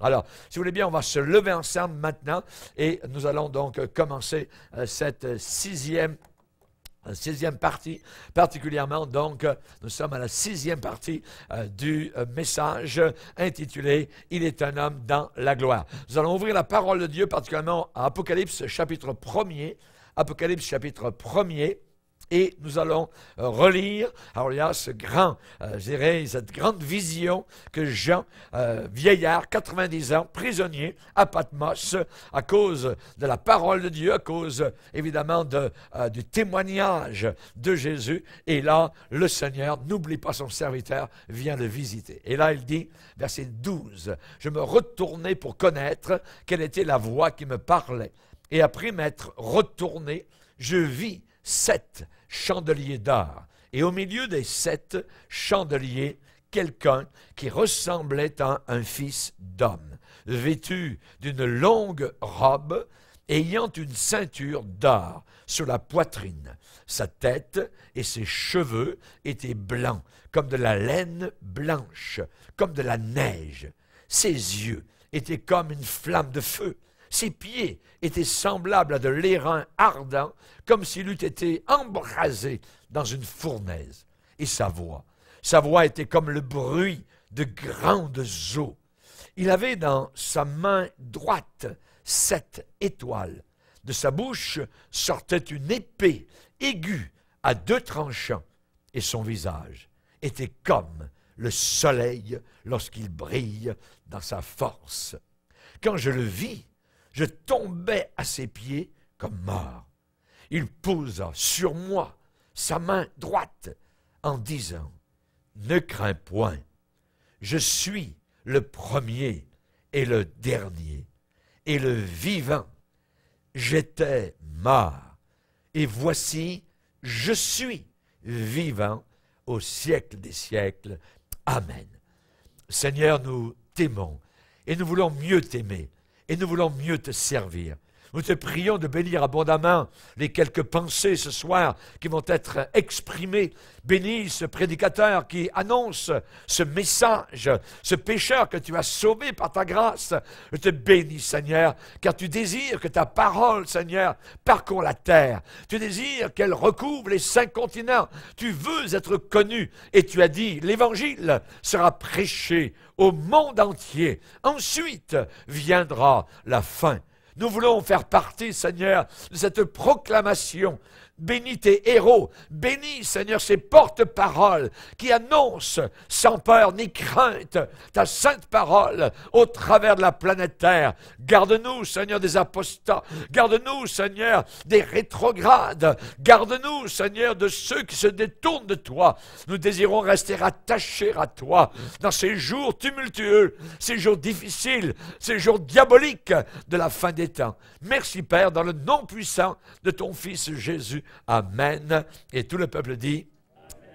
Alors, si vous voulez bien, on va se lever ensemble maintenant et nous allons donc euh, commencer euh, cette euh, sixième sixième partie, particulièrement donc, nous sommes à la sixième partie du message intitulé « Il est un homme dans la gloire ». Nous allons ouvrir la parole de Dieu, particulièrement à Apocalypse chapitre 1er, Apocalypse chapitre 1er, et nous allons euh, relire, alors il y a ce grand, euh, cette grande vision que Jean, euh, vieillard, 90 ans, prisonnier à Patmos, à cause de la parole de Dieu, à cause évidemment de, du témoignage de Jésus. Et là, le Seigneur, n'oublie pas son serviteur, vient le visiter. Et là, il dit, verset 12, Je me retournai pour connaître quelle était la voix qui me parlait. Et après m'être retourné, je vis sept chandeliers d'art. Et au milieu des sept chandeliers, quelqu'un qui ressemblait à un fils d'homme, vêtu d'une longue robe, ayant une ceinture d'or sur la poitrine. Sa tête et ses cheveux étaient blancs, comme de la laine blanche, comme de la neige. Ses yeux étaient comme une flamme de feu, ses pieds étaient semblables à de l'airain ardent, comme s'il eût été embrasé dans une fournaise. Et sa voix, sa voix était comme le bruit de grandes eaux. Il avait dans sa main droite sept étoiles. De sa bouche sortait une épée aiguë à deux tranchants, et son visage était comme le soleil lorsqu'il brille dans sa force. Quand je le vis, je tombais à ses pieds comme mort. Il posa sur moi sa main droite en disant, Ne crains point, je suis le premier et le dernier et le vivant. J'étais mort, et voici, je suis vivant au siècle des siècles. Amen. Seigneur, nous t'aimons et nous voulons mieux t'aimer et nous voulons mieux te servir. Nous te prions de bénir abondamment les quelques pensées ce soir qui vont être exprimées. Bénis ce prédicateur qui annonce ce message, ce pécheur que tu as sauvé par ta grâce. Je te bénis, Seigneur, car tu désires que ta parole, Seigneur, parcourt la terre. Tu désires qu'elle recouvre les cinq continents. Tu veux être connu et tu as dit, l'évangile sera prêché au monde entier. Ensuite viendra la fin. Nous voulons faire partie, Seigneur, de cette proclamation Bénis tes héros, bénis Seigneur ces porte-paroles qui annoncent sans peur ni crainte ta sainte parole au travers de la planète Terre. Garde-nous Seigneur des apostats, garde-nous Seigneur des rétrogrades, garde-nous Seigneur de ceux qui se détournent de toi. Nous désirons rester attachés à toi dans ces jours tumultueux, ces jours difficiles, ces jours diaboliques de la fin des temps. Merci Père, dans le nom puissant de ton Fils Jésus. Amen. Et tout le peuple dit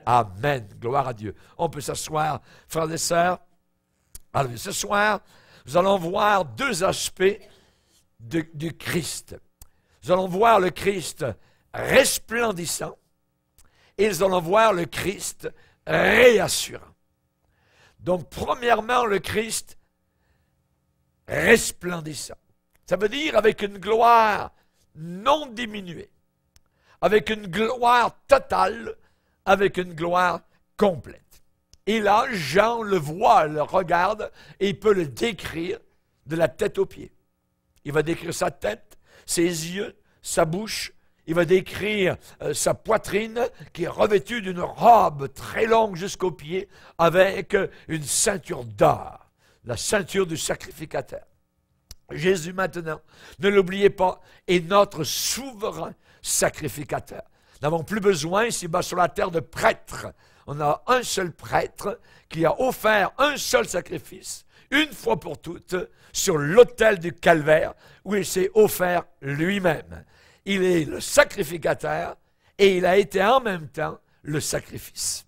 Amen. Gloire à Dieu. On peut s'asseoir, frères et sœurs. Alors, ce soir, nous allons voir deux aspects du Christ. Nous allons voir le Christ resplendissant et nous allons voir le Christ réassurant. Donc, premièrement, le Christ resplendissant. Ça veut dire avec une gloire non diminuée avec une gloire totale, avec une gloire complète. Et là, Jean le voit, le regarde et peut le décrire de la tête aux pieds. Il va décrire sa tête, ses yeux, sa bouche. Il va décrire euh, sa poitrine qui est revêtue d'une robe très longue jusqu'aux pieds avec une ceinture d'or, la ceinture du sacrificateur. Jésus maintenant, ne l'oubliez pas, est notre souverain sacrificateur. n'avons plus besoin ici-bas sur la terre de prêtres. On a un seul prêtre qui a offert un seul sacrifice, une fois pour toutes, sur l'autel du calvaire où il s'est offert lui-même. Il est le sacrificateur et il a été en même temps le sacrifice.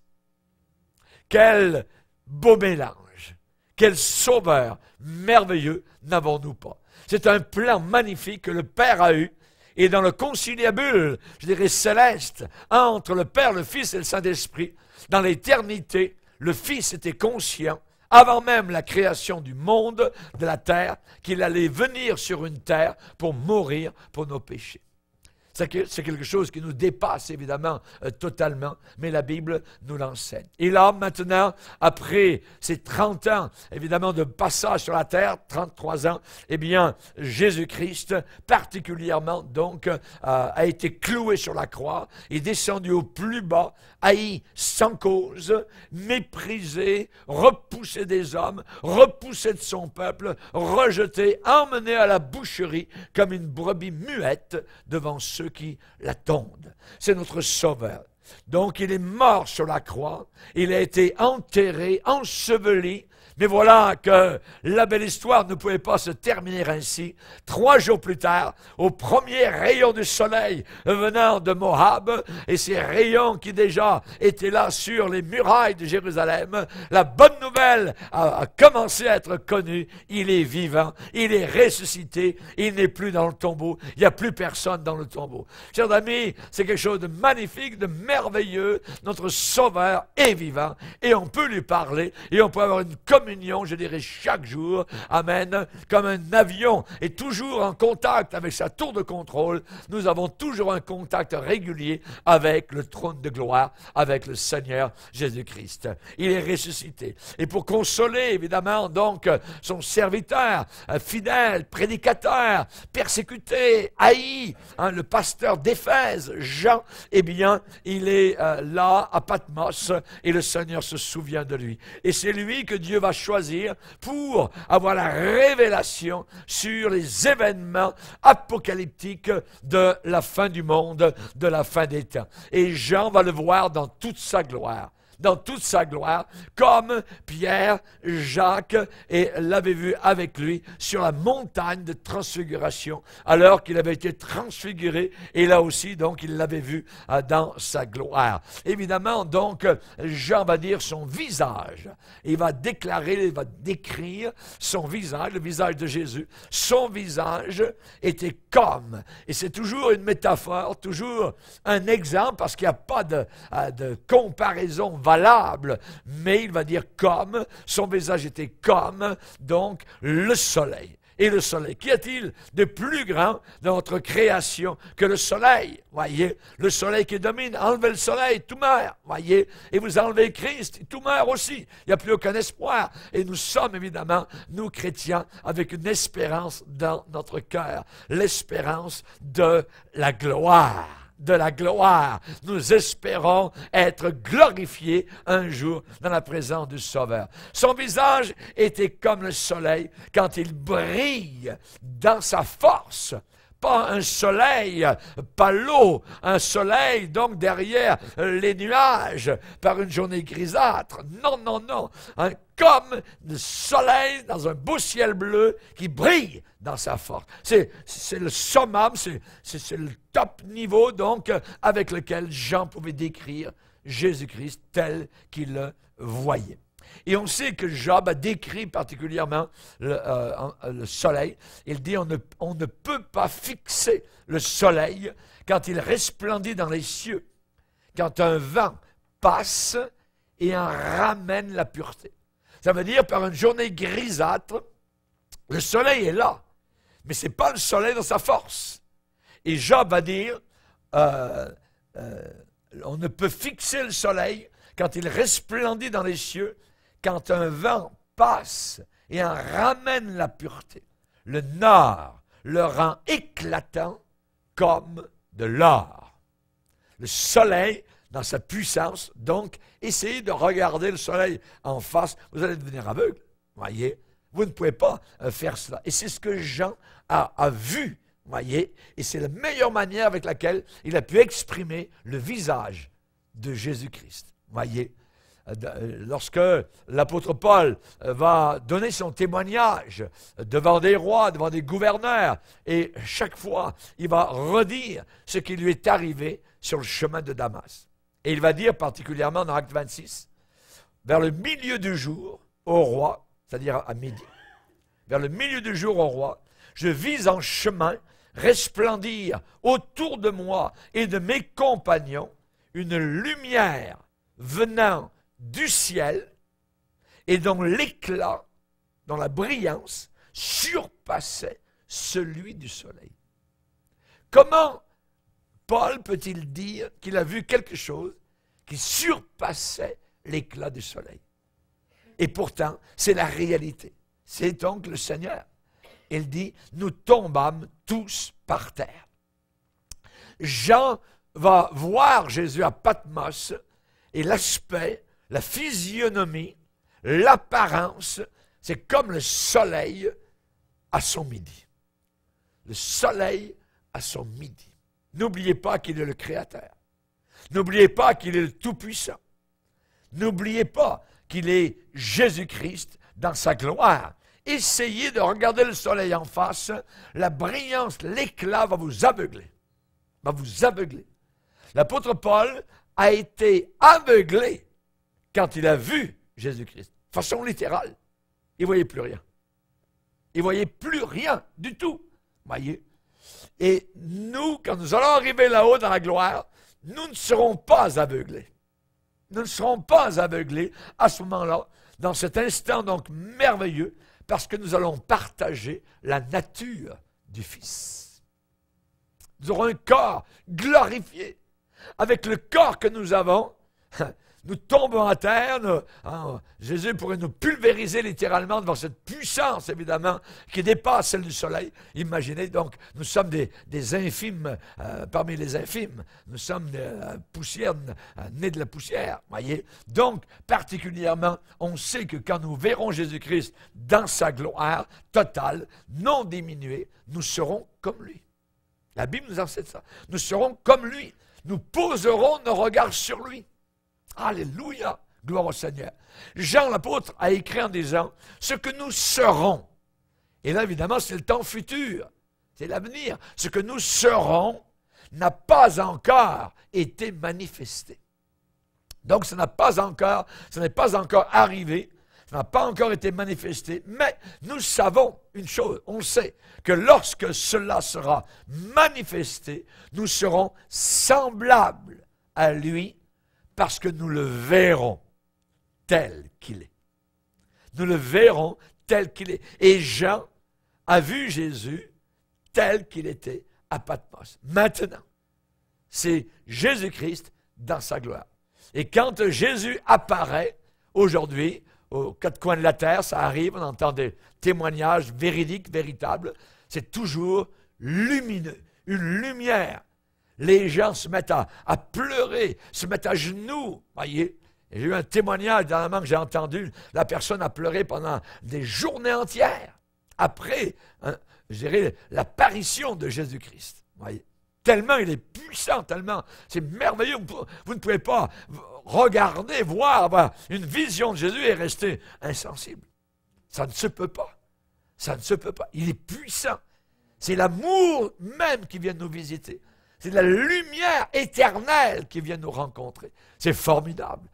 Quel beau mélange, quel sauveur merveilleux n'avons-nous pas. C'est un plan magnifique que le Père a eu et dans le conciliabule, je dirais céleste, entre le Père, le Fils et le Saint-Esprit, dans l'éternité, le Fils était conscient, avant même la création du monde, de la terre, qu'il allait venir sur une terre pour mourir pour nos péchés. C'est quelque chose qui nous dépasse évidemment euh, totalement, mais la Bible nous l'enseigne. Et là, maintenant, après ces 30 ans, évidemment, de passage sur la terre, 33 ans, eh bien, Jésus-Christ, particulièrement donc, euh, a été cloué sur la croix, et descendu au plus bas haï sans cause, méprisé, repoussé des hommes, repoussé de son peuple, rejeté, emmené à la boucherie comme une brebis muette devant ceux qui l'attendent. C'est notre Sauveur. Donc il est mort sur la croix, il a été enterré, enseveli, mais voilà que la belle histoire ne pouvait pas se terminer ainsi. Trois jours plus tard, au premier rayon du soleil venant de Moab, et ces rayons qui déjà étaient là sur les murailles de Jérusalem, la bonne nouvelle a, commencé à être connue. Il est vivant, il est ressuscité, il n'est plus dans le tombeau, il n'y a plus personne dans le tombeau. Chers amis, c'est quelque chose de magnifique, de merveilleux. Notre Sauveur est vivant et on peut lui parler et on peut avoir une communication je dirais chaque jour, Amen, comme un avion est toujours en contact avec sa tour de contrôle, nous avons toujours un contact régulier avec le trône de gloire, avec le Seigneur Jésus-Christ. Il est ressuscité. Et pour consoler, évidemment, donc, son serviteur, euh, fidèle, prédicateur, persécuté, haï, hein, le pasteur d'Éphèse, Jean, eh bien, il est euh, là à Patmos et le Seigneur se souvient de lui. Et c'est lui que Dieu va choisir pour avoir la révélation sur les événements apocalyptiques de la fin du monde, de la fin des temps. Et Jean va le voir dans toute sa gloire dans toute sa gloire, comme Pierre, Jacques, et l'avait vu avec lui sur la montagne de transfiguration, alors qu'il avait été transfiguré, et là aussi, donc, il l'avait vu euh, dans sa gloire. Évidemment, donc, Jean va dire son visage. Il va déclarer, il va décrire son visage, le visage de Jésus. Son visage était comme. Et c'est toujours une métaphore, toujours un exemple, parce qu'il n'y a pas de, euh, de comparaison valable, mais il va dire comme, son visage était comme, donc le soleil. Et le soleil, qu'y a-t-il de plus grand dans notre création que le soleil Voyez, le soleil qui domine, enlevez le soleil, tout meurt, voyez, et vous enlevez Christ, tout meurt aussi, il n'y a plus aucun espoir. Et nous sommes évidemment, nous chrétiens, avec une espérance dans notre cœur, l'espérance de la gloire de la gloire. Nous espérons être glorifiés un jour dans la présence du Sauveur. Son visage était comme le soleil quand il brille dans sa force pas un soleil, pas l'eau, un soleil donc derrière les nuages par une journée grisâtre. Non, non, non, un comme le soleil dans un beau ciel bleu qui brille dans sa force. C'est, le summum, c'est, le top niveau donc avec lequel Jean pouvait décrire Jésus-Christ tel qu'il le voyait. Et on sait que Job a décrit particulièrement euh, euh, le, soleil. Il dit on ne, on ne peut pas fixer le soleil quand il resplendit dans les cieux, quand un vent passe et en ramène la pureté. Ça veut dire par une journée grisâtre, le soleil est là, mais ce n'est pas le soleil dans sa force. Et Job va dire, euh, on ne peut fixer le soleil quand il resplendit dans les cieux, quand un vent passe et en ramène la pureté, le nord le rend éclatant comme de l'or. Le soleil, dans sa puissance, donc, essayez de regarder le soleil en face, vous allez devenir aveugle, voyez. Vous ne pouvez pas euh, faire cela. Et c'est ce que Jean a, a vu, voyez, et c'est la meilleure manière avec laquelle il a pu exprimer le visage de Jésus-Christ, voyez. Euh, lorsque l'apôtre Paul euh, va donner son témoignage devant des rois, devant des gouverneurs, et chaque fois, il va redire ce qui lui est arrivé sur le chemin de Damas. Et il va dire particulièrement dans Acte 26, vers le milieu du jour, au roi, c'est-à-dire à midi, vers le milieu du jour au roi, je vis en chemin resplendir autour de moi et de mes compagnons une lumière venant du ciel et dont l'éclat, dont la brillance surpassait celui du soleil. Comment Paul peut-il dire qu'il a vu quelque chose qui surpassait l'éclat du soleil Et pourtant, c'est la réalité. C'est donc le Seigneur. Il dit, nous tombâmes tous par terre. Jean va voir Jésus à Patmos et l'aspect la physionomie, l'apparence, c'est comme le soleil à son midi. Le soleil à son midi. N'oubliez pas qu'il est le Créateur. N'oubliez pas qu'il est le Tout-Puissant. N'oubliez pas qu'il est Jésus-Christ dans sa gloire. Essayez de regarder le soleil en face. La brillance, l'éclat va vous aveugler. Va vous aveugler. L'apôtre Paul a été aveuglé quand il a vu Jésus-Christ, façon littérale, il ne voyait plus rien. Il ne voyait plus rien du tout. Voyez? Et nous, quand nous allons arriver là-haut dans la gloire, nous ne serons pas aveuglés. Nous ne serons pas aveuglés à ce moment-là, dans cet instant donc merveilleux, parce que nous allons partager la nature du Fils. Nous aurons un corps glorifié. Avec le corps que nous avons, nous tombons à terre. Hein, Jésus pourrait nous pulvériser littéralement devant cette puissance, évidemment, qui dépasse celle du soleil. Imaginez donc, nous sommes des, infimes euh, parmi les infimes. Nous sommes des poussières, poussière, euh, nés de la poussière, voyez. Donc, particulièrement, on sait que quand nous verrons Jésus-Christ dans sa gloire totale, non diminuée, nous serons comme lui. La Bible nous enseigne ça. Nous serons comme lui. Nous poserons nos regards sur lui. Alléluia. Gloire au Seigneur. Jean l'apôtre a écrit en disant ce que nous serons. Et là, évidemment, c'est le temps futur. C'est l'avenir. Ce que nous serons n'a pas encore été manifesté. Donc, ça n'a pas encore, ça n'est pas encore arrivé, ça n'a pas encore été manifesté, mais nous savons une chose, on sait que lorsque cela sera manifesté, nous serons semblables à lui parce que nous le verrons tel qu'il est. Nous le verrons tel qu'il est. Et Jean a vu Jésus tel qu'il était à Patmos. Maintenant, c'est Jésus-Christ dans sa gloire. Et quand Jésus apparaît aujourd'hui, aux quatre coins de la terre, ça arrive, on entend des témoignages véridiques, véritables, c'est toujours lumineux, une lumière les gens se mettent à, pleurer, se mettent à genoux, voyez. J'ai eu un témoignage dernièrement que j'ai entendu, la personne a pleuré pendant des journées entières, après, hein, je l'apparition de Jésus-Christ, voyez. Tellement il est puissant, tellement c'est merveilleux, vous, ne pouvez pas regarder, voir, une vision de Jésus et rester insensible. Ça ne se peut pas. Ça ne se peut pas. Il est puissant. C'est l'amour même qui vient de nous visiter. C'est la lumière éternelle qui vient nous rencontrer. C'est formidable.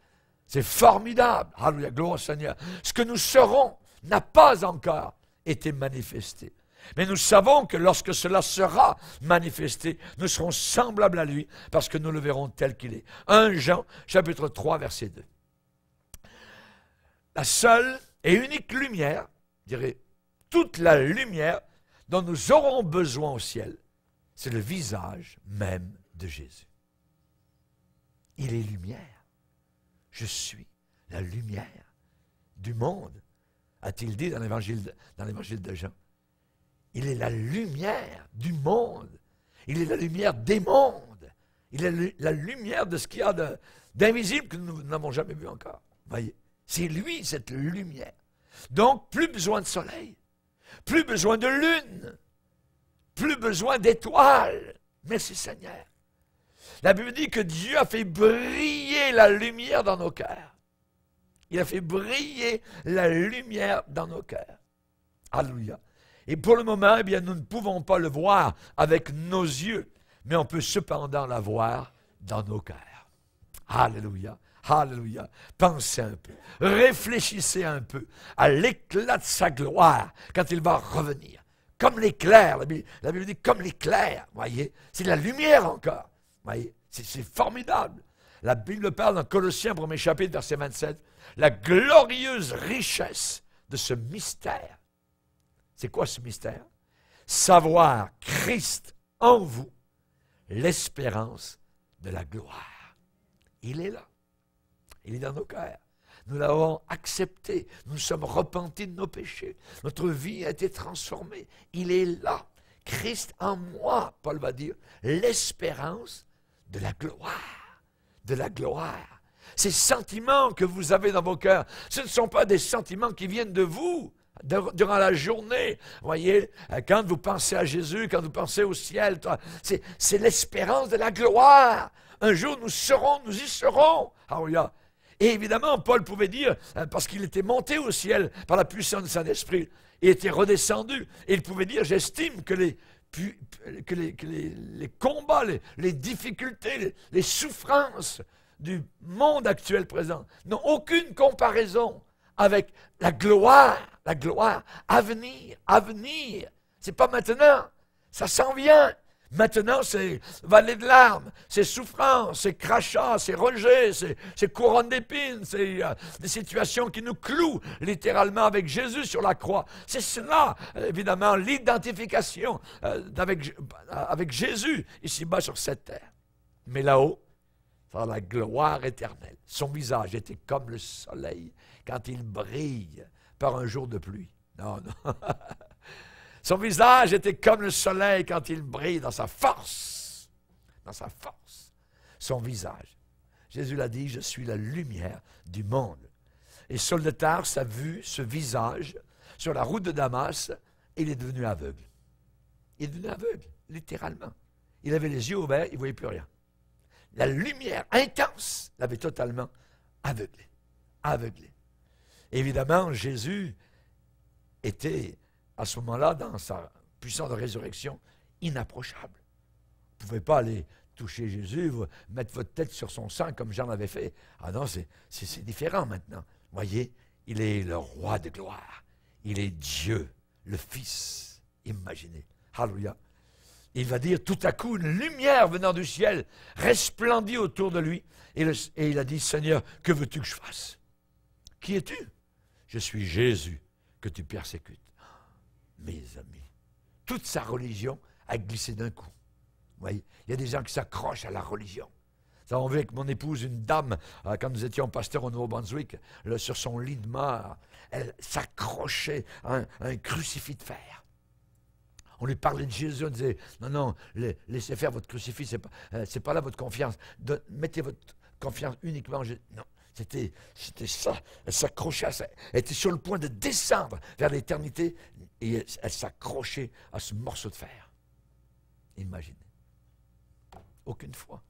C'est formidable. Alléluia, gloire au Seigneur. Ce que nous serons n'a pas encore été manifesté. Mais nous savons que lorsque cela sera manifesté, nous serons semblables à lui parce que nous le verrons tel qu'il est. 1 Jean chapitre 3 verset 2. La seule et unique lumière, dirait dirais, toute la lumière dont nous aurons besoin au ciel, c'est le visage même de Jésus. Il est lumière. Je suis la lumière du monde, a-t-il dit dans l'évangile de, de Jean. Il est la lumière du monde. Il est la lumière des mondes. Il est la lumière de ce qu'il y a d'invisible que nous n'avons jamais vu encore. Voyez, c'est lui cette lumière. Donc, plus besoin de soleil, plus besoin de lune, plus besoin d'étoiles. Merci Seigneur. La Bible dit que Dieu a fait briller la lumière dans nos cœurs. Il a fait briller la lumière dans nos cœurs. Alléluia. Et pour le moment, eh bien, nous ne pouvons pas le voir avec nos yeux, mais on peut cependant la voir dans nos cœurs. Alléluia. Alléluia. Pensez un peu. Réfléchissez un peu à l'éclat de sa gloire quand il va revenir comme l'éclair, la Bible, dit comme l'éclair, voyez, c'est la lumière encore, voyez, c'est formidable. La Bible parle dans Colossiens, premier chapitre, verset 27, la glorieuse richesse de ce mystère. C'est quoi ce mystère Savoir Christ en vous, l'espérance de la gloire. Il est là. Il est dans nos cœurs. Nous l'avons accepté. Nous sommes repentis de nos péchés. Notre vie a été transformée. Il est là. Christ en moi, Paul va dire, l'espérance de la gloire. De la gloire. Ces sentiments que vous avez dans vos cœurs, ce ne sont pas des sentiments qui viennent de vous durant la journée. Voyez, euh, quand vous pensez à Jésus, quand vous pensez au ciel, c'est l'espérance de la gloire. Un jour, nous serons, nous y serons. Ah, et évidemment, Paul pouvait dire, euh, parce qu'il était monté au ciel par la puissance de Saint esprit, il était redescendu, et il pouvait dire, j'estime que les, les combats, les, difficultés, les souffrances du monde actuel présent n'ont aucune comparaison avec la gloire, la gloire à venir, à venir. C'est pas maintenant, ça s'en vient. Maintenant, c'est vallée de larmes, c'est souffrance, c'est crachat, c'est rejet, c'est couronne d'épines, c'est euh, des situations qui nous clouent littéralement avec Jésus sur la croix. C'est cela, évidemment, l'identification euh, avec, Jésus ici-bas sur cette terre. Mais là-haut, dans la gloire éternelle. Son visage était comme le soleil quand il brille par un jour de pluie. Non, non. Son visage était comme le soleil quand il brille dans sa force. Dans sa force. Son visage. Jésus l'a dit, je suis la lumière du monde. Et Saul de Tars, a vu ce visage sur la route de Damas et il est devenu aveugle. Il est devenu aveugle, littéralement. Il avait les yeux ouverts, il ne voyait plus rien. La lumière intense l'avait totalement aveuglé. Aveuglé. Évidemment, Jésus était à ce moment-là, dans sa puissante résurrection, inapprochable. Vous ne pouvez pas aller toucher Jésus, mettre votre tête sur son sein comme Jean l'avait fait. Ah non, c'est différent maintenant. Voyez, il est le roi de gloire. Il est Dieu, le Fils. Imaginez. Hallelujah. Il va dire tout à coup, une lumière venant du ciel resplendit autour de lui. et il a dit, Seigneur, que veux-tu que je fasse Qui es-tu Je suis Jésus que tu persécutes mes amis, toute sa religion a glissé d'un coup. Vous voyez, il y a des gens qui s'accrochent à la religion. Ça, on vu avec mon épouse une dame, euh, quand nous étions pasteurs au Nouveau-Brunswick, sur son lit de mort, elle s'accrochait à, un, crucifix de fer. On lui parlait de Jésus, on disait Non, non, laissez faire votre crucifix, c'est pas, euh, pas là votre confiance. mettez votre confiance uniquement en Jésus. Non, c'était ça. Elle s'accrochait à ça. Elle était sur le point de descendre vers l'éternité et elle, s'accrochait à ce morceau de fer. Imaginez. Aucune fois.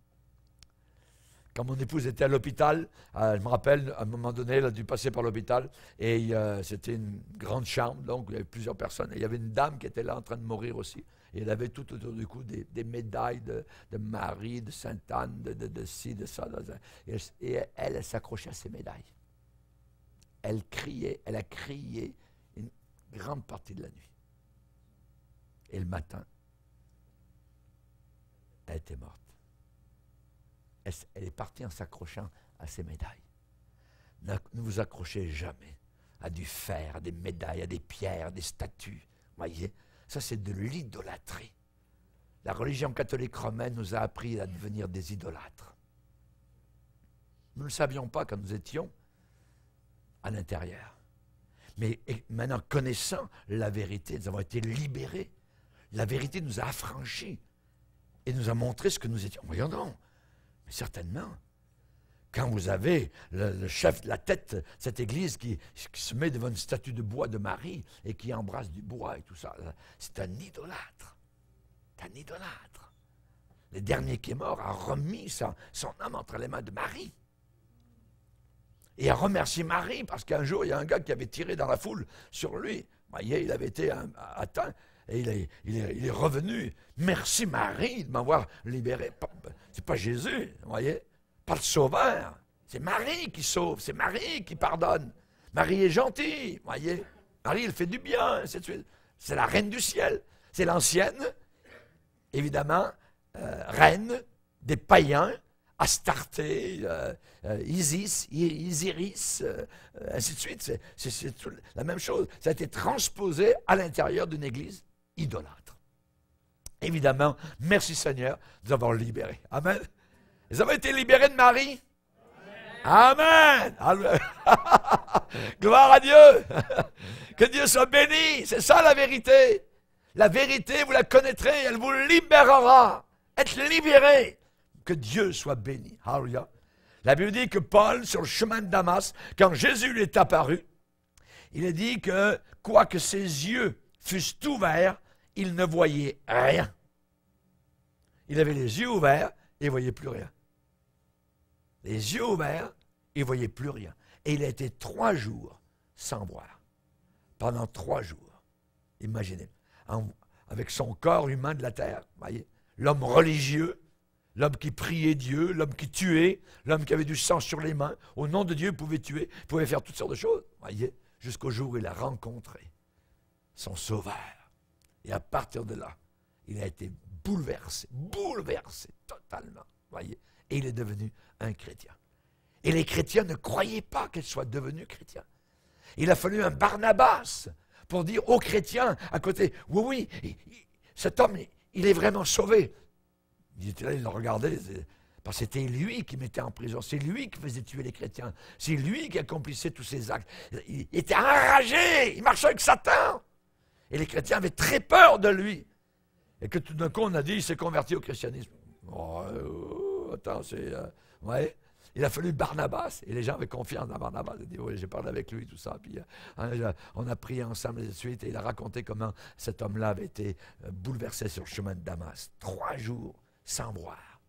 Quand mon épouse était à l'hôpital, euh, je me rappelle, à un moment donné, elle a dû passer par l'hôpital, et euh, c'était une grande chambre, donc il y avait plusieurs personnes. Et il y avait une dame qui était là en train de mourir aussi. Et elle avait tout autour du cou des, médailles de, Marie, de Sainte-Anne, de, ci, de ça. et elle s'accrochait à ces médailles. Elle criait, elle a crié grande partie de la nuit. Et le matin, elle était morte. Elle, est partie en s'accrochant à ses médailles. Ne vous accrochez jamais à du fer, à des médailles, à des pierres, à des statues. Voyez, ça c'est de l'idolâtrie. La religion catholique romaine nous a appris à devenir des idolâtres. Nous ne le savions pas quand nous étions à l'intérieur. Mais maintenant, connaissant la vérité, nous avons été libérés. La vérité nous a affranchis et nous a montré ce que nous étions. Voyons Mais certainement, quand vous avez le, chef chef, la tête, cette église qui, se met devant une statue de bois de Marie et qui embrasse du bois et tout ça, c'est un idolâtre. C'est un idolâtre. Le dernier qui est mort a remis son âme entre les mains de Marie et à remercier Marie parce qu'un jour, il y a un gars qui avait tiré dans la foule sur lui. Vous voyez, il avait été hein, atteint et il est, revenu. Merci Marie de m'avoir libéré. C'est pas Jésus, vous voyez, pas le sauveur. C'est Marie qui sauve, c'est Marie qui pardonne. Marie est gentille, vous voyez. Marie, elle fait du bien, C'est la reine du ciel. C'est l'ancienne, évidemment, euh, reine des païens Astarté, euh, euh, Isis, Isiris, euh, ainsi de suite. C'est la même chose. Ça a été transposé à l'intérieur d'une église idolâtre. Évidemment, merci Seigneur de nous avoir libérés. Amen. Ils avez été libérés de Marie. Amen. Amen. Gloire à Dieu. que Dieu soit béni. C'est ça la vérité. La vérité, vous la connaîtrez, elle vous libérera. Être libéré. Que Dieu soit béni. La Bible dit que Paul, sur le chemin de Damas, quand Jésus lui est apparu, il a dit que, quoique ses yeux fussent ouverts, il ne voyait rien. Il avait les yeux ouverts et ne voyait plus rien. Les yeux ouverts, il ne voyait plus rien. Et il a été trois jours sans voir. Pendant trois jours. Imaginez. avec son corps humain de la terre, voyez, l'homme religieux, L'homme qui priait Dieu, l'homme qui tuait, l'homme qui avait du sang sur les mains, au nom de Dieu, pouvait tuer, pouvait faire toutes sortes de choses. Voyez, jusqu'au jour où il a rencontré son sauveur. Et à partir de là, il a été bouleversé, bouleversé totalement. Voyez, et il est devenu un chrétien. Et les chrétiens ne croyaient pas qu'il soit devenu chrétien. Il a fallu un Barnabas pour dire aux chrétiens à côté, oui, oui, cet homme, il est vraiment sauvé. Ils étaient là, ils le regardaient. Parce que c'était lui qui mettait en prison, c'est lui qui faisait tuer les chrétiens, c'est lui qui accomplissait tous ces actes. Il était enragé, il marchait avec Satan. Et les chrétiens avaient très peur de lui. Et que tout d'un coup, on a dit, il s'est converti au christianisme. Oh, euh, attends, c'est... Euh, ouais. Il a fallu Barnabas, et les gens avaient confiance dans Barnabas. Ils dit, oui, j'ai parlé avec lui, tout ça. Puis euh, hein, on a prié ensemble et de suite, et il a raconté comment cet homme-là avait été bouleversé sur le chemin de Damas. Trois jours sans boire.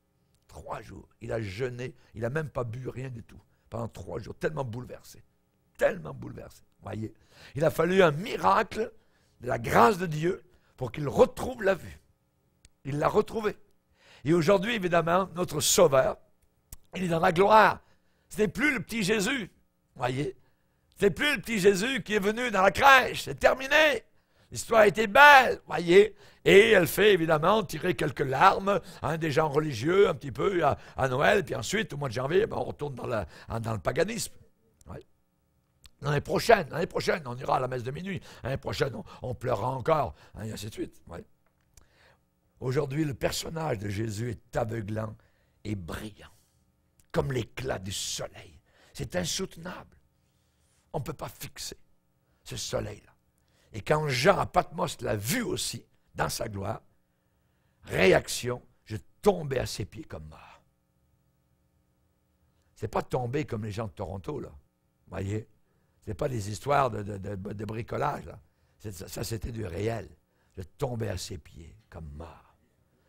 Trois jours. Il a jeûné, il n'a même pas bu rien du tout. Pendant trois jours, tellement bouleversé. Tellement bouleversé. Voyez. Il a fallu un miracle de la grâce de Dieu pour qu'il retrouve la vue. Il l'a retrouvée. Et aujourd'hui, évidemment, notre Sauveur, il est dans la gloire. Ce n'est plus le petit Jésus, voyez. Ce n'est plus le petit Jésus qui est venu dans la crèche. C'est terminé. L'histoire était belle, voyez. Et elle fait évidemment tirer quelques larmes hein, des gens religieux un petit peu à, Noël, puis ensuite au mois de janvier, ben, on retourne dans, la, hein, dans le paganisme. L'année prochaine, l'année prochaine, on ira à la messe de minuit. L'année prochaine, on, pleurera encore, hein, et ainsi de suite. Aujourd'hui, le personnage de Jésus est aveuglant et brillant, comme l'éclat du soleil. C'est insoutenable. On ne peut pas fixer ce soleil-là. Et quand Jean à Patmos l'a vu aussi, dans sa gloire. Réaction, je tombais à ses pieds comme mort. C'est pas tomber comme les gens de Toronto, là. voyez n'est pas des histoires de, bricolage, là. Ça, c'était du réel. Je tombais à ses pieds comme mort.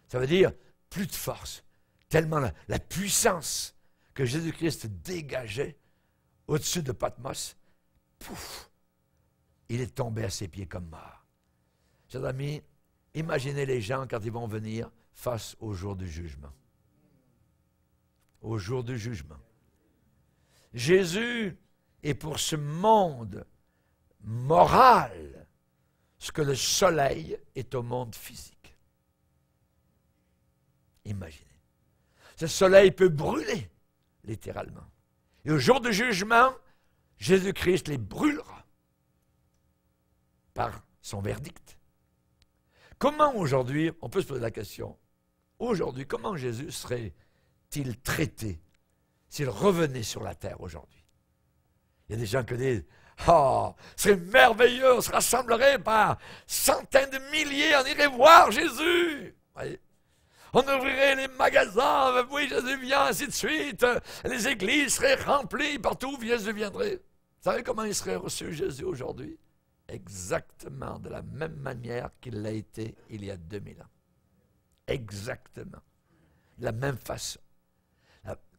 Ça veut dire plus de force, tellement la, la puissance que Jésus-Christ dégageait au-dessus de Patmos, pouf, il est tombé à ses pieds comme mort. Chers amis, Imaginez les gens quand ils vont venir face au jour du jugement. Au jour du jugement. Jésus est pour ce monde moral ce que le soleil est au monde physique. Imaginez. Ce soleil peut brûler, littéralement. Et au jour du jugement, Jésus-Christ les brûlera par son verdict. Comment aujourd'hui, on peut se poser la question, aujourd'hui, comment Jésus serait-il traité s'il revenait sur la terre aujourd'hui Il y a des gens qui disent, oh, ah, serait merveilleux, on se rassemblerait par centaines de milliers, on irait voir Jésus. on ouvrirait les magasins, oui, Jésus vient, ainsi de suite. Les églises seraient remplies partout où Jésus viendrait. Vous savez comment il serait reçu Jésus aujourd'hui exactement de la même manière qu'il l'a été il y a 2000 ans. Exactement. la même façon.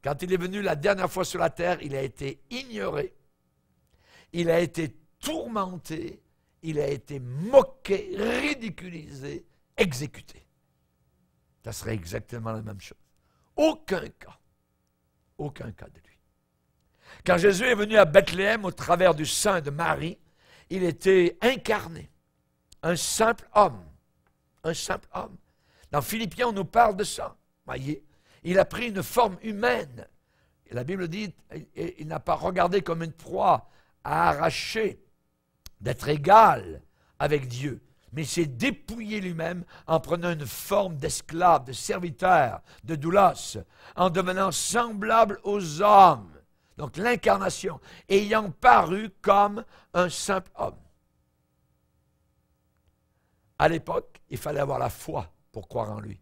Quand il est venu la dernière fois sur la terre, il a été ignoré. Il a été tourmenté. Il a été moqué, ridiculisé, exécuté. Ça serait exactement la même chose. Aucun cas. Aucun cas de lui. Quand Jésus est venu à Bethléem au travers du sein de Marie, il était incarné, un simple homme, un simple homme. Dans Philippiens, on nous parle de ça, voyez. Il a pris une forme humaine. la Bible dit, il, n'a pas regardé comme une proie à arracher, d'être égal avec Dieu, mais il s'est dépouillé lui-même en prenant une forme d'esclave, de serviteur, de doulas, en devenant semblable aux hommes donc l'incarnation, ayant paru comme un simple homme. À l'époque, il fallait avoir la foi pour croire en lui.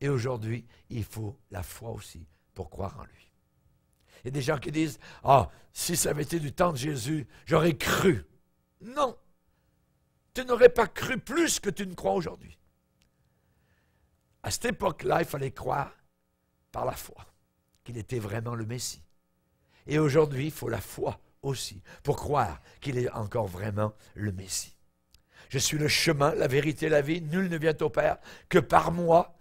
Et aujourd'hui, il faut la foi aussi pour croire en lui. Il y a des gens qui disent Ah, si ça avait été du temps de Jésus, j'aurais cru. Non Tu n'aurais pas cru plus que tu ne crois aujourd'hui. À cette époque-là, il fallait croire par la foi qu'il était vraiment le Messie. Et aujourd'hui, il faut la foi aussi pour croire qu'il est encore vraiment le Messie. Je suis le chemin, la vérité, la vie. Nul ne vient au Père que par moi.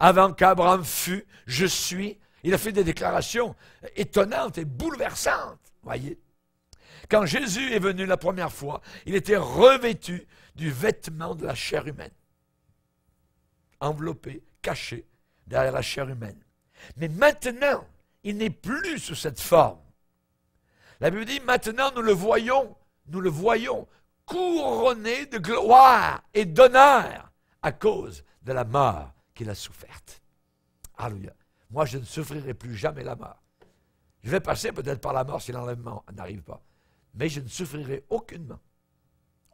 Avant qu'Abraham fût, je suis. Il a fait des déclarations étonnantes et bouleversantes. Voyez. Quand Jésus est venu la première fois, il était revêtu du vêtement de la chair humaine, enveloppé, caché derrière la chair humaine. Mais maintenant, il n'est plus sous cette forme. La Bible dit, maintenant nous le voyons, nous le voyons couronné de gloire et d'honneur à cause de la mort qu'il a soufferte. Alléluia. Moi, je ne souffrirai plus jamais la mort. Je vais passer peut-être par la mort si l'enlèvement n'arrive pas. Mais je ne souffrirai aucunement.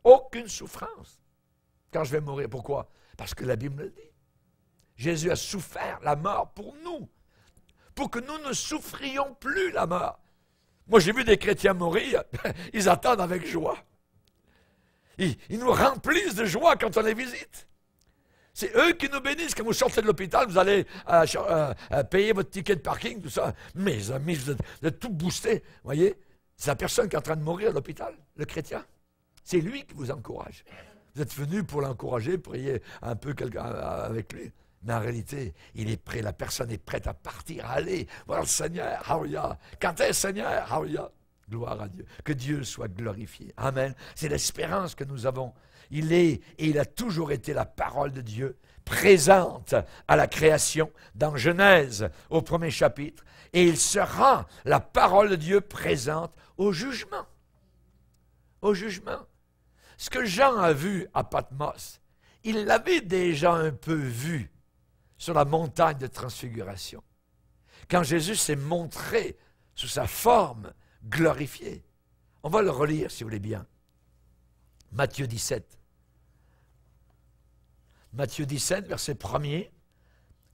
Aucune souffrance quand je vais mourir. Pourquoi Parce que la Bible le dit. Jésus a souffert la mort pour nous pour que nous ne souffrions plus la mort. Moi, j'ai vu des chrétiens mourir, ils attendent avec joie. Ils, nous remplissent de joie quand on les visite. C'est eux qui nous bénissent. Quand vous sortez de l'hôpital, vous allez euh, euh, euh, payer votre ticket de parking, tout ça. Mes amis, vous êtes, vous tout voyez C'est la personne qui est en train de mourir à l'hôpital, le chrétien. C'est lui qui vous encourage. Vous êtes venu pour l'encourager, prier un peu avec lui. Mais en réalité, il est prêt, la personne est prête à partir, à aller voir le Seigneur. Quand est Seigneur? Gloire à Dieu. Que Dieu soit glorifié. Amen. C'est l'espérance que nous avons. Il est et il a toujours été la parole de Dieu présente à la création dans Genèse au premier chapitre. Et il sera la parole de Dieu présente au jugement. Au jugement. Ce que Jean a vu à Patmos, il l'avait déjà un peu vu sur la montagne de transfiguration. Quand Jésus s'est montré sous sa forme glorifiée. On va le relire si vous voulez bien. Matthieu 17. Matthieu 17, verset 1er.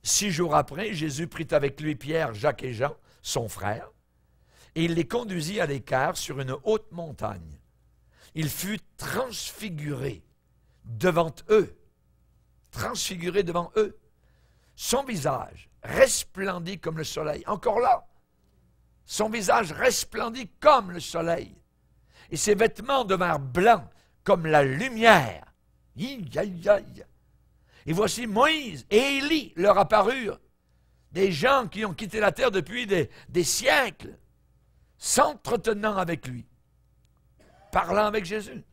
Six jours après, Jésus prit avec lui Pierre, Jacques et Jean, son frère, et il les conduisit à l'écart sur une haute montagne. Il fut transfiguré devant eux, transfiguré devant eux. Son visage resplendit comme le soleil. Encore là, son visage resplendit comme le soleil. Et ses vêtements devinrent blancs comme la lumière. Et voici Moïse et Élie leur apparurent, des gens qui ont quitté la terre depuis des siècles, s'entretenant avec lui, parlant avec Jésus.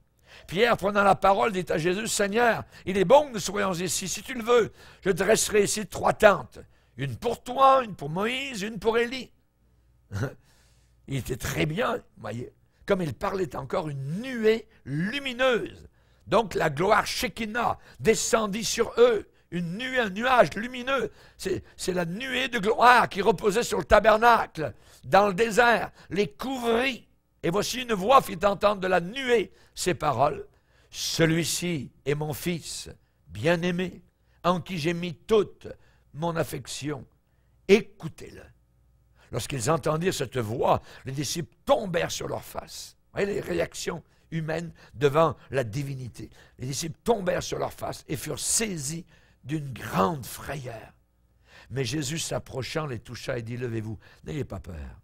Pierre, prenant la parole, dit à Jésus, Seigneur, il est bon que nous soyons ici. Si tu le veux, je dresserai ici trois tentes. Une pour toi, une pour Moïse, une pour Élie. il était très bien, voyez. Comme il parlait encore, une nuée lumineuse. Donc la gloire Shekinah descendit sur eux. Une nuée, un nuage lumineux. C'est la nuée de gloire qui reposait sur le tabernacle, dans le désert, les couvrit. Et voici une voix fit entendre de la nuée ces paroles. Celui-ci est mon fils, bien-aimé, en qui j'ai mis toute mon affection. Écoutez-le. Lorsqu'ils entendirent cette voix, les disciples tombèrent sur leur face. Vous voyez les réactions humaines devant la divinité. Les disciples tombèrent sur leur face et furent saisis d'une grande frayeur. Mais Jésus s'approchant les toucha et dit, Levez-vous, n'ayez pas peur.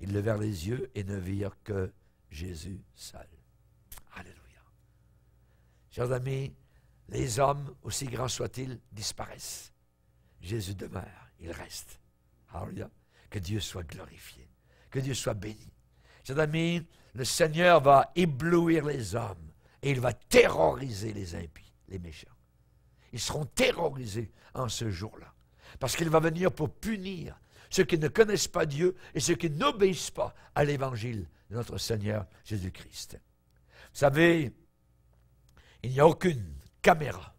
Ils levèrent les yeux et ne virent que Jésus seul. Alléluia. Chers amis, les hommes, aussi grands soient-ils, disparaissent. Jésus demeure, il reste. Alléluia. Que Dieu soit glorifié. Que Dieu soit béni. Chers amis, le Seigneur va éblouir les hommes et il va terroriser les impies, les méchants. Ils seront terrorisés en ce jour-là. Parce qu'il va venir pour punir ceux qui ne connaissent pas Dieu et ceux qui n'obéissent pas à l'évangile de notre Seigneur Jésus-Christ. Vous savez, il n'y a aucune caméra,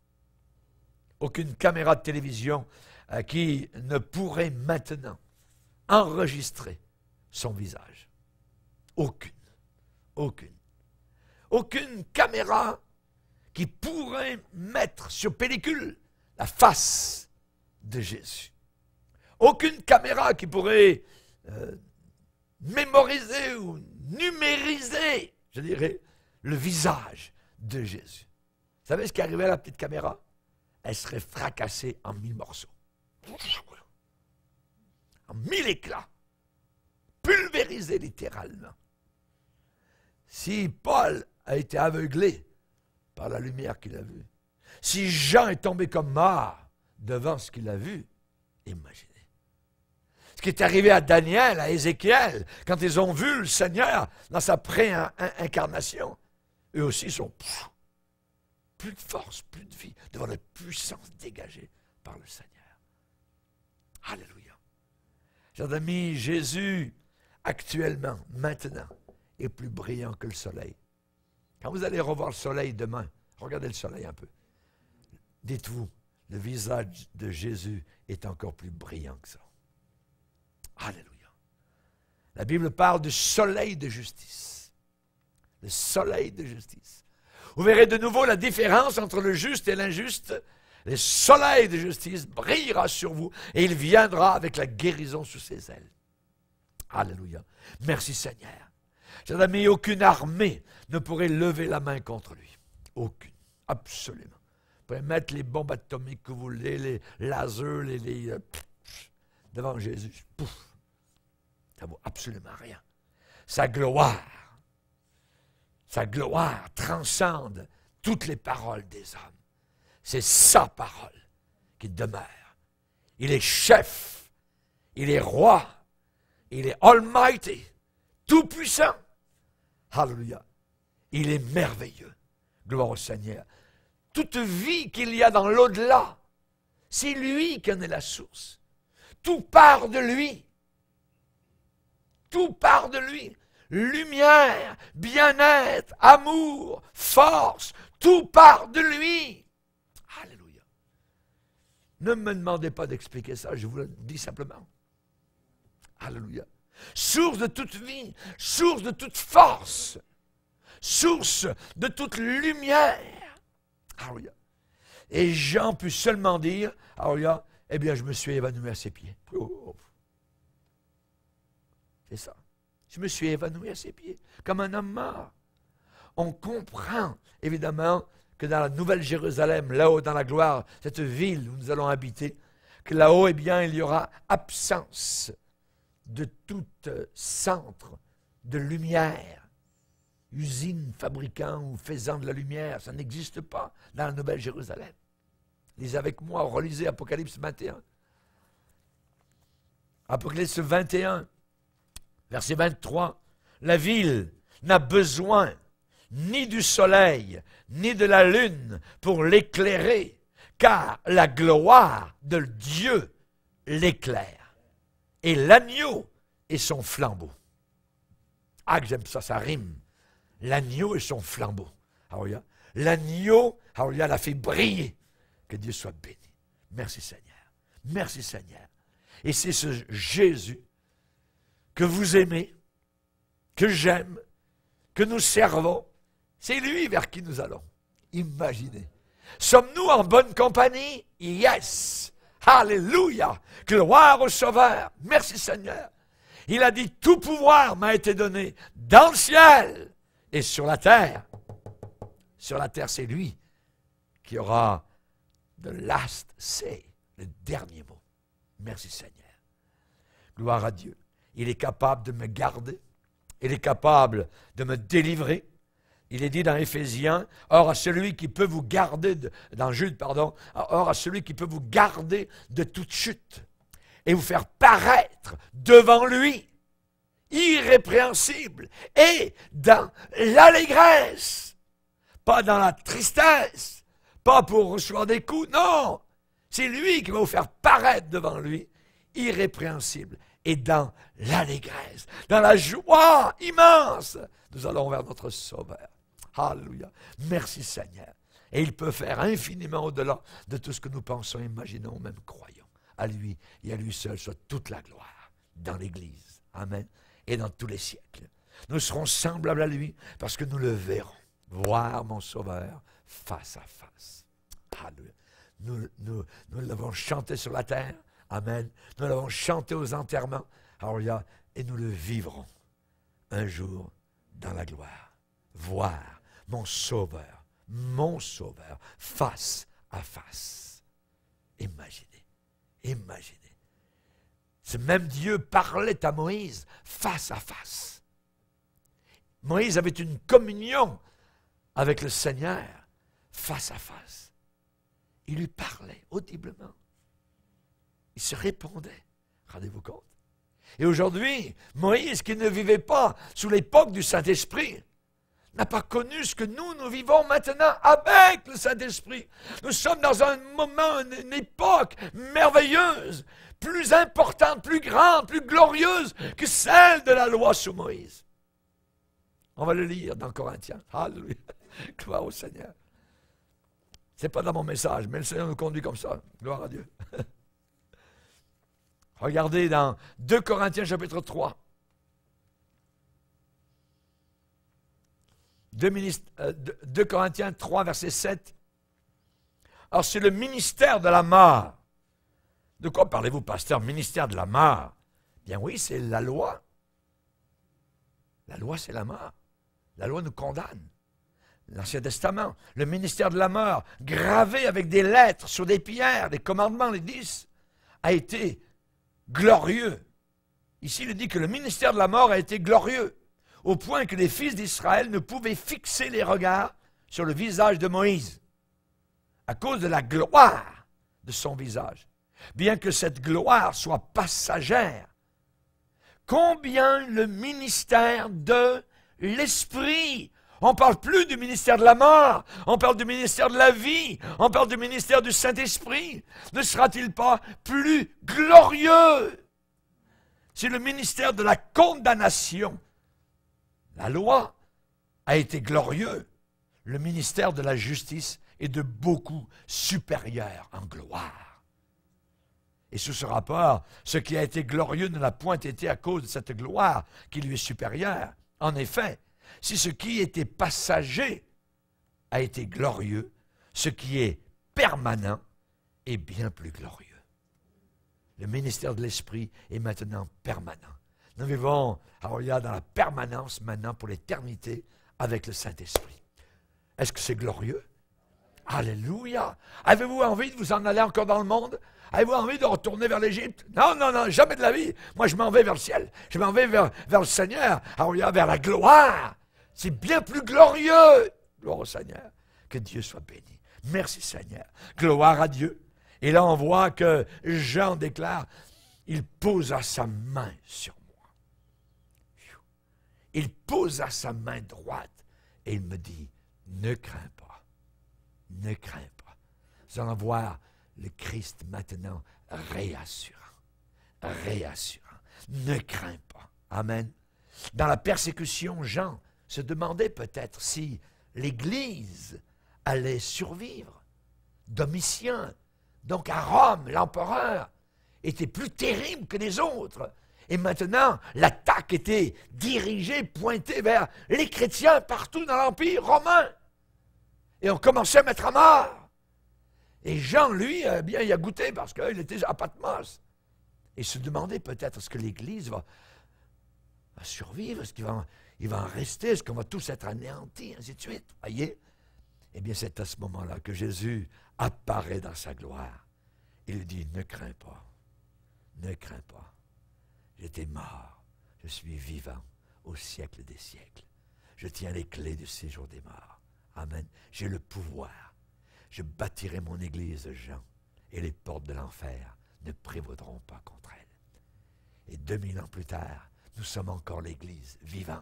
aucune caméra de télévision euh, qui ne pourrait maintenant enregistrer son visage. Aucune, aucune. Aucune caméra qui pourrait mettre sur pellicule la face de Jésus aucune caméra qui pourrait euh, mémoriser ou numériser, je dirais, le visage de Jésus. Vous savez ce qui arrivait à la petite caméra Elle serait fracassée en mille morceaux. En mille éclats. Pulvérisée littéralement. Si Paul a été aveuglé par la lumière qu'il a vue, si Jean est tombé comme mort devant ce qu'il a vu, imaginez ce qui est arrivé à Daniel, à Ézéchiel, quand ils ont vu le Seigneur dans sa pré-incarnation. Eux aussi sont plus de force, plus de vie, devant la puissance dégagée par le Seigneur. Alléluia. Chers amis, Jésus, actuellement, maintenant, est plus brillant que le soleil. Quand vous allez revoir le soleil demain, regardez le soleil un peu. Dites-vous, le visage de Jésus est encore plus brillant que ça. Alléluia. La Bible parle du soleil de justice. Le soleil de justice. Vous verrez de nouveau la différence entre le juste et l'injuste. Le soleil de justice brillera sur vous et il viendra avec la guérison sous ses ailes. Alléluia. Merci Seigneur. Chers amis, aucune armée ne pourrait lever la main contre lui. Aucune. Absolument. Vous mettre les bombes atomiques que vous voulez, les lasers, les. les euh, devant Jésus. Pouf ça vaut absolument rien. Sa gloire, sa gloire transcende toutes les paroles des hommes. C'est sa parole qui demeure. Il est chef, il est roi, il est almighty, tout-puissant. Hallelujah. Il est merveilleux. Gloire au Seigneur. Toute vie qu'il y a dans l'au-delà, c'est lui qui en est la source. Tout part de lui. Tout part de lui. Lumière, bien-être, amour, force, tout part de lui. Alléluia. Ne me demandez pas d'expliquer ça, je vous le dis simplement. Alléluia. Source de toute vie, source de toute force, source de toute lumière. Alléluia. Et Jean put seulement dire, Alléluia, eh bien je me suis évanoui à ses pieds. Oh, oh. C'est ça. Je me suis évanoui à ses pieds, comme un homme mort. On comprend, évidemment, que dans la Nouvelle Jérusalem, là-haut dans la gloire, cette ville où nous allons habiter, que là-haut, eh bien, il y aura absence de tout centre de lumière, usine fabricant ou faisant de la lumière. Ça n'existe pas dans la Nouvelle Jérusalem. Lisez avec moi, relisez Apocalypse 21. Apocalypse 21, Verset 23. La ville n'a besoin ni du soleil, ni de la lune pour l'éclairer, car la gloire de Dieu l'éclaire. Et l'agneau est son flambeau. Ah, j'aime ça, ça rime. L'agneau est son flambeau. Ah, hein. L'agneau, ah, l'a fait briller. Que Dieu soit béni. Merci Seigneur. Merci Seigneur. Et c'est ce Jésus que vous aimez, que j'aime, que nous servons, c'est lui vers qui nous allons. Imaginez. Sommes-nous en bonne compagnie? Yes. Alléluia. Gloire au Sauveur. Merci Seigneur. Il a dit, tout pouvoir m'a été donné dans le ciel et sur la terre. Sur la terre, c'est lui qui aura the last say, le dernier mot. Merci Seigneur. Gloire à Dieu. Il est capable de me garder. Il est capable de me délivrer. Il est dit dans Éphésiens, or à celui qui peut vous garder, dans Jude, pardon, or à celui qui peut vous garder de toute chute et vous faire paraître devant lui, irrépréhensible, et dans l'allégresse, pas dans la tristesse, pas pour recevoir des coups, non, c'est lui qui va vous faire paraître devant lui, irrépréhensible, et dans l'allégresse, dans la joie immense, nous allons vers notre Sauveur. Alléluia. Merci Seigneur. Et il peut faire infiniment au-delà de tout ce que nous pensons, imaginons, même croyons. À lui et à lui seul soit toute la gloire dans l'Église. Amen. Et dans tous les siècles. Nous serons semblables à lui parce que nous le verrons. Voir mon Sauveur face à face. Alléluia. nous l'avons chanté sur la terre. Amen. Nous l'avons chanté aux enterrements. Et nous le vivrons un jour dans la gloire. Voir mon Sauveur, mon Sauveur, face à face. Imaginez, imaginez. Ce même Dieu parlait à Moïse face à face. Moïse avait une communion avec le Seigneur face à face. Il lui parlait audiblement. Il se répondait. Rendez-vous compte et aujourd'hui, Moïse, qui ne vivait pas sous l'époque du Saint-Esprit, n'a pas connu ce que nous, nous vivons maintenant avec le Saint-Esprit. Nous sommes dans un moment, une époque merveilleuse, plus importante, plus grande, plus glorieuse que celle de la loi sous Moïse. On va le lire dans Corinthiens. Alléluia. Gloire au Seigneur. Ce n'est pas dans mon message, mais le Seigneur nous conduit comme ça. Gloire à Dieu. Regardez dans 2 Corinthiens chapitre 3. 2 euh, Corinthiens 3, verset 7. Alors c'est le ministère de la mort, De quoi parlez-vous, pasteur Ministère de la mort, Bien oui, c'est la loi. La loi, c'est la mort, La loi nous condamne. L'Ancien Testament, le ministère de la mort, gravé avec des lettres sur des pierres, des commandements, les dix, a été glorieux. Ici, il dit que le ministère de la mort a été glorieux, au point que les fils d'Israël ne pouvaient fixer les regards sur le visage de Moïse, à cause de la gloire de son visage. Bien que cette gloire soit passagère, combien le ministère de l'Esprit on parle plus du ministère de la mort, on parle du ministère de la vie, on parle du ministère du Saint-Esprit. Ne sera-t-il pas plus glorieux si le ministère de la condamnation. La loi a été glorieux. Le ministère de la justice est de beaucoup supérieur en gloire. Et sous ce rapport, ce qui a été glorieux ne l'a point été à cause de cette gloire qui lui est supérieure. En effet, si ce qui était passager a été glorieux, ce qui est permanent est bien plus glorieux. Le ministère de l'Esprit est maintenant permanent. Nous vivons, alors il dans la permanence maintenant pour l'éternité avec le Saint-Esprit. Est-ce que c'est glorieux Alléluia Avez-vous envie de vous en aller encore dans le monde Avez-vous envie de retourner vers l'Égypte Non, non, non, jamais de la vie. Moi, je m'en vais vers le ciel. Je m'en vais vers, le Seigneur. Alors, vers la gloire. C'est bien plus glorieux, gloire au Seigneur, que Dieu soit béni. Merci Seigneur, gloire à Dieu. Et là, on voit que Jean déclare, il à sa main sur moi. Il à sa main droite et il me dit, ne crains pas, ne crains pas. Nous allons voir le Christ maintenant réassurant, réassurant. Ne crains pas. Amen. Dans la persécution, Jean se demandait peut-être si l'Église allait survivre. Domitien, donc à Rome, l'empereur, était plus terrible que les autres. Et maintenant, l'attaque était dirigée, pointée vers les chrétiens partout dans l'Empire romain. Et on commençait à mettre à mort. Et Jean, lui, bien, il a goûté parce qu'il était à Patmos. Et se demandait peut-être, est-ce que l'Église va, va, survivre Est-ce qu'il va, il va en rester, est-ce qu'on va tous être anéantis, ainsi de suite, voyez Eh bien, c'est à ce moment-là que Jésus apparaît dans sa gloire. Il dit, ne crains pas, ne crains pas. J'étais mort, je suis vivant au siècle des siècles. Je tiens les clés du séjour des morts. Amen. J'ai le pouvoir. Je bâtirai mon église, Jean, et les portes de l'enfer ne prévaudront pas contre elle. Et deux mille ans plus tard, nous sommes encore l'Église vivante,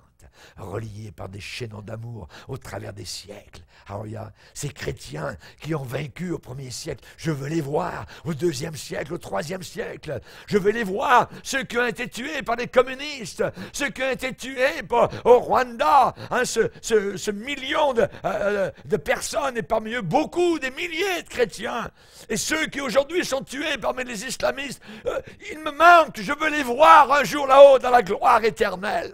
reliée par des chaînons d'amour au travers des siècles. Alors, ah hein, ces chrétiens qui ont vaincu au premier siècle, je veux les voir au deuxième siècle, au troisième siècle. Je veux les voir, ceux qui ont été tués par les communistes, ceux qui ont été tués au Rwanda, hein, ce, million euh, euh, de, personnes, et parmi eux beaucoup, des milliers de chrétiens. Et ceux qui aujourd'hui sont tués parmi les islamistes, euh, il me manque, je veux les voir un jour là-haut dans la gloire Éternel,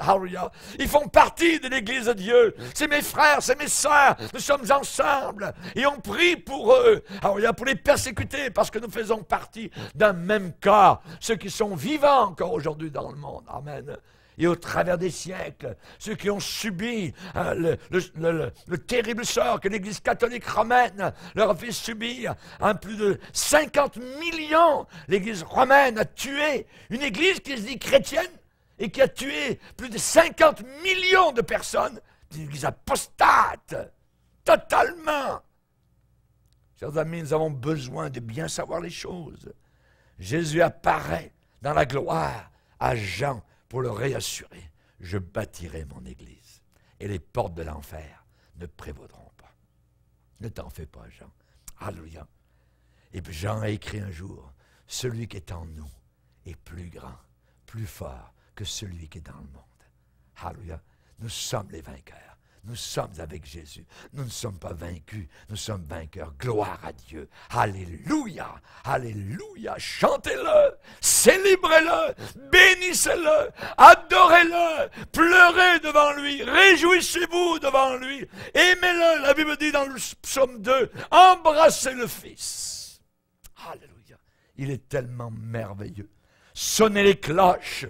Ils font partie de l'Église de Dieu. C'est mes frères, c'est mes sœurs. Nous sommes ensemble et on prie pour eux. Hallelujah, pour les persécuter parce que nous faisons partie d'un même corps. Ceux qui sont vivants encore aujourd'hui dans le monde. Amen et au travers des siècles, ceux qui ont subi hein, le, terrible sort que l'Église catholique romaine leur a fait subir. un hein, plus de 50 millions l'Église romaine a tué. Une Église qui se dit chrétienne et qui a tué plus de 50 millions de personnes, des apostates, totalement. Chers amis, nous avons besoin de bien savoir les choses. Jésus apparaît dans la gloire à Jean pour le réassurer. Je bâtirai mon Église et les portes de l'enfer ne prévaudront pas. Ne t'en fais pas, Jean. Alléluia. Et Jean a écrit un jour, celui qui est en nous est plus grand, plus fort que celui qui est dans le monde. Alléluia. Nous sommes les vainqueurs. Nous sommes avec Jésus. Nous ne sommes pas vaincus. Nous sommes vainqueurs. Gloire à Dieu. Alléluia. Alléluia. Chantez-le. Célébrez-le. Bénissez-le. Adorez-le. Pleurez devant lui. Réjouissez-vous devant lui. Aimez-le. La Bible dit dans le psaume 2, embrassez le Fils. Alléluia. Il est tellement merveilleux. Sonnez les cloches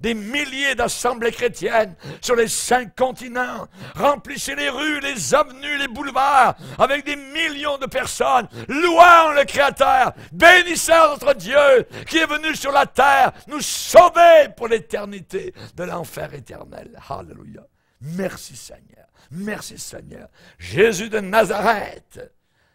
des milliers d'assemblées chrétiennes sur les cinq continents. Remplissez les rues, les avenues, les boulevards avec des millions de personnes. louant le Créateur, bénissant notre Dieu qui est venu sur la terre nous sauver pour l'éternité de l'enfer éternel. Hallelujah. Merci Seigneur. Merci Seigneur. Jésus de Nazareth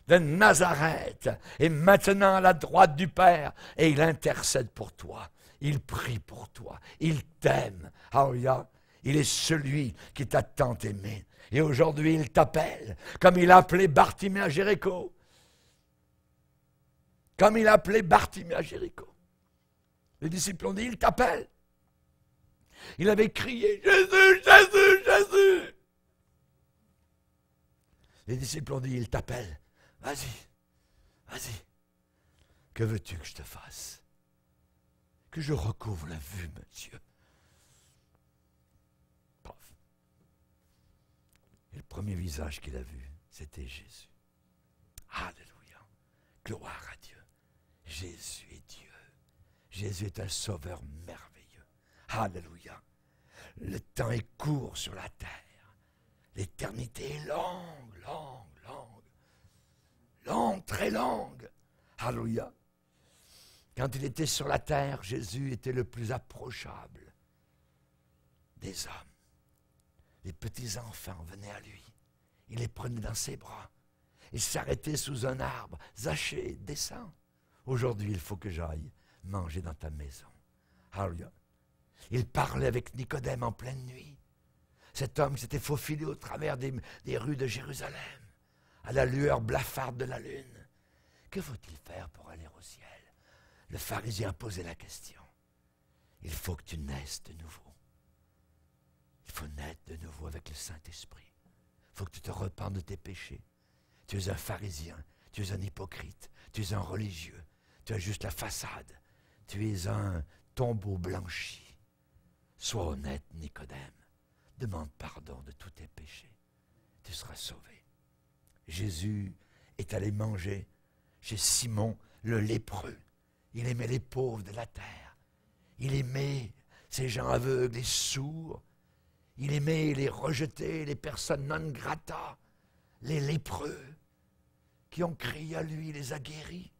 de Nazareth est maintenant à la droite du Père et il intercède pour toi. Il prie pour toi. Il t'aime. Hallelujah. Il est celui qui t'a tant aimé. Et aujourd'hui, il t'appelle, comme il a appelé Bartimée à Jéricho. Comme il a appelé à Jéricho. Les disciples ont dit, il t'appelle. Il avait crié, Jésus, Jésus, Jésus. Les disciples ont dit, il t'appelle. Vas-y, vas-y. Que veux-tu que je te fasse que je recouvre la vue, monsieur. Et le premier visage qu'il a vu, c'était Jésus. Alléluia. Gloire à Dieu. Jésus est Dieu. Jésus est un sauveur merveilleux. Alléluia. Le temps est court sur la terre. L'éternité est longue, longue, longue. Longue, très longue. Alléluia. Quand il était sur la terre, Jésus était le plus approchable des hommes. Les petits-enfants venaient à lui. Il les prenait dans ses bras. Il s'arrêtait sous un arbre. zaché, descends. Aujourd'hui, il faut que j'aille manger dans ta maison. Il parlait avec Nicodème en pleine nuit. Cet homme s'était faufilé au travers des rues de Jérusalem, à la lueur blafarde de la lune. Que faut-il faire pour aller au ciel le pharisien posé la question. Il faut que tu naisses de nouveau. Il faut naître de nouveau avec le Saint-Esprit. Il faut que tu te repentes de tes péchés. Tu es un pharisien, tu es un hypocrite, tu es un religieux, tu as juste la façade, tu es un tombeau blanchi. Sois honnête, Nicodème. Demande pardon de tous tes péchés. Tu seras sauvé. Jésus est allé manger chez Simon le lépreux. Il aimait les pauvres de la terre. Il aimait ces gens aveugles et sourds. Il aimait les rejetés, les personnes non grata, les lépreux qui ont crié à lui, il les a guéris.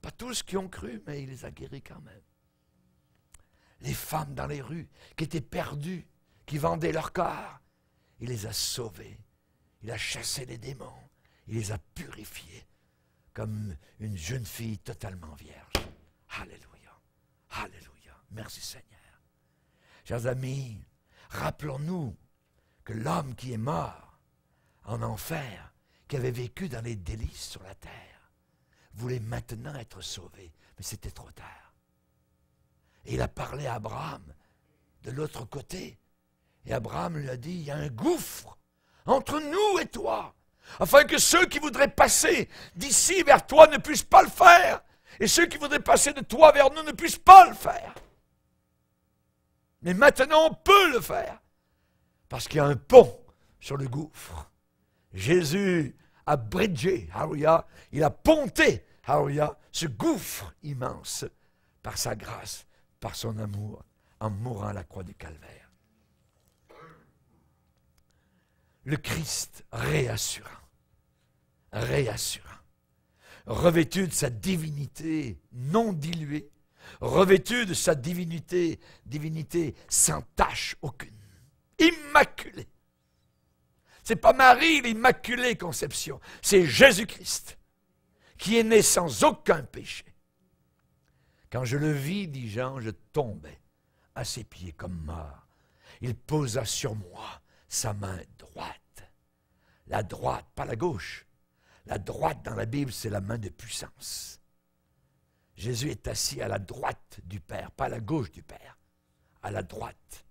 Pas tous qui ont cru, mais il les a guéris quand même. Les femmes dans les rues qui étaient perdues, qui vendaient leur corps, il les a sauvées. Il a chassé les démons. Il les a purifiés comme une jeune fille totalement vierge. Alléluia. Alléluia. Merci Seigneur. Chers amis, rappelons-nous que l'homme qui est mort en enfer, qui avait vécu dans les délices sur la terre, voulait maintenant être sauvé, mais c'était trop tard. Et il a parlé à Abraham de l'autre côté, et Abraham lui a dit, il y a un gouffre entre nous et toi afin que ceux qui voudraient passer d'ici vers toi ne puissent pas le faire, et ceux qui voudraient passer de toi vers nous ne puissent pas le faire. Mais maintenant, on peut le faire, parce qu'il y a un pont sur le gouffre. Jésus a bridgé, il a ponté, Haruya, ce gouffre immense, par sa grâce, par son amour, en mourant à la croix du calvaire. Le Christ réassurant réassurant. Revêtu de sa divinité non diluée, revêtu de sa divinité, divinité sans tache aucune, immaculée. n'est pas Marie l'Immaculée Conception, c'est Jésus-Christ qui est né sans aucun péché. Quand je le vis, dit Jean, je tombais à ses pieds comme mort. Il posa sur moi sa main droite, la droite, pas la gauche, la droite dans la Bible, c'est la main de puissance. Jésus est assis à la droite du Père, pas à la gauche du Père, à la droite,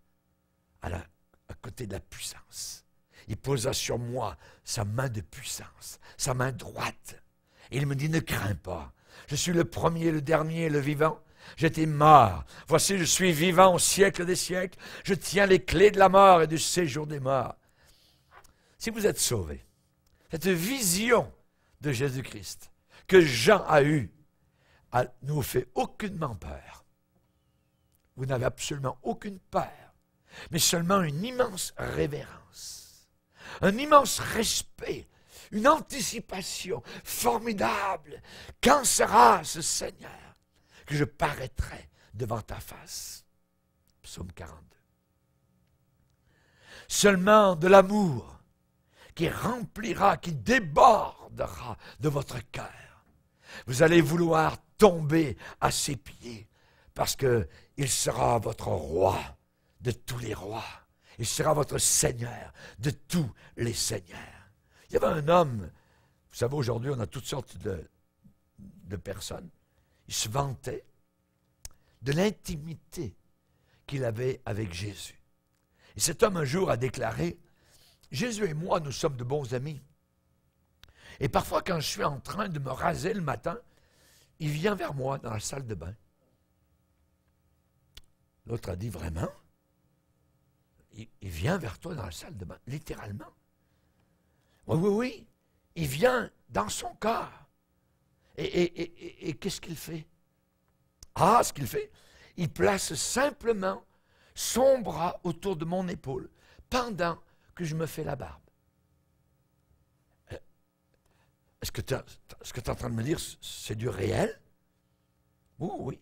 à, côté de la puissance. Il posa sur moi sa main de puissance, sa main droite. Et il me dit, ne crains pas, je suis le premier, le dernier, le vivant. J'étais mort. Voici, je suis vivant au siècle des siècles. Je tiens les clés de la mort et du séjour des morts. Si vous êtes sauvé, cette vision de Jésus-Christ que Jean a eu ne vous fait aucunement peur. Vous n'avez absolument aucune peur, mais seulement une immense révérence, un immense respect, une anticipation formidable. Quand sera ce Seigneur que je paraîtrai devant ta face Psaume 42. Seulement de l'amour qui remplira, qui débordera de votre cœur. Vous allez vouloir tomber à ses pieds parce qu'il sera votre roi de tous les rois. Il sera votre Seigneur de tous les Seigneurs. Il y avait un homme, vous savez, aujourd'hui, on a toutes sortes de, de personnes. Il se vantait de l'intimité qu'il avait avec Jésus. Et cet homme un jour a déclaré, Jésus et moi, nous sommes de bons amis. Et parfois, quand je suis en train de me raser le matin, il vient vers moi dans la salle de bain. L'autre a dit, vraiment il, vient vers toi dans la salle de bain, littéralement. Oui, oui, oui. Il vient dans son corps. et qu'est-ce qu'il fait Ah, ce qu'il fait, il place simplement son bras autour de mon épaule pendant que je me fais la barbe. Euh, est-ce que, ce que tu es en train de me dire, c'est du réel Oui, oh, oui.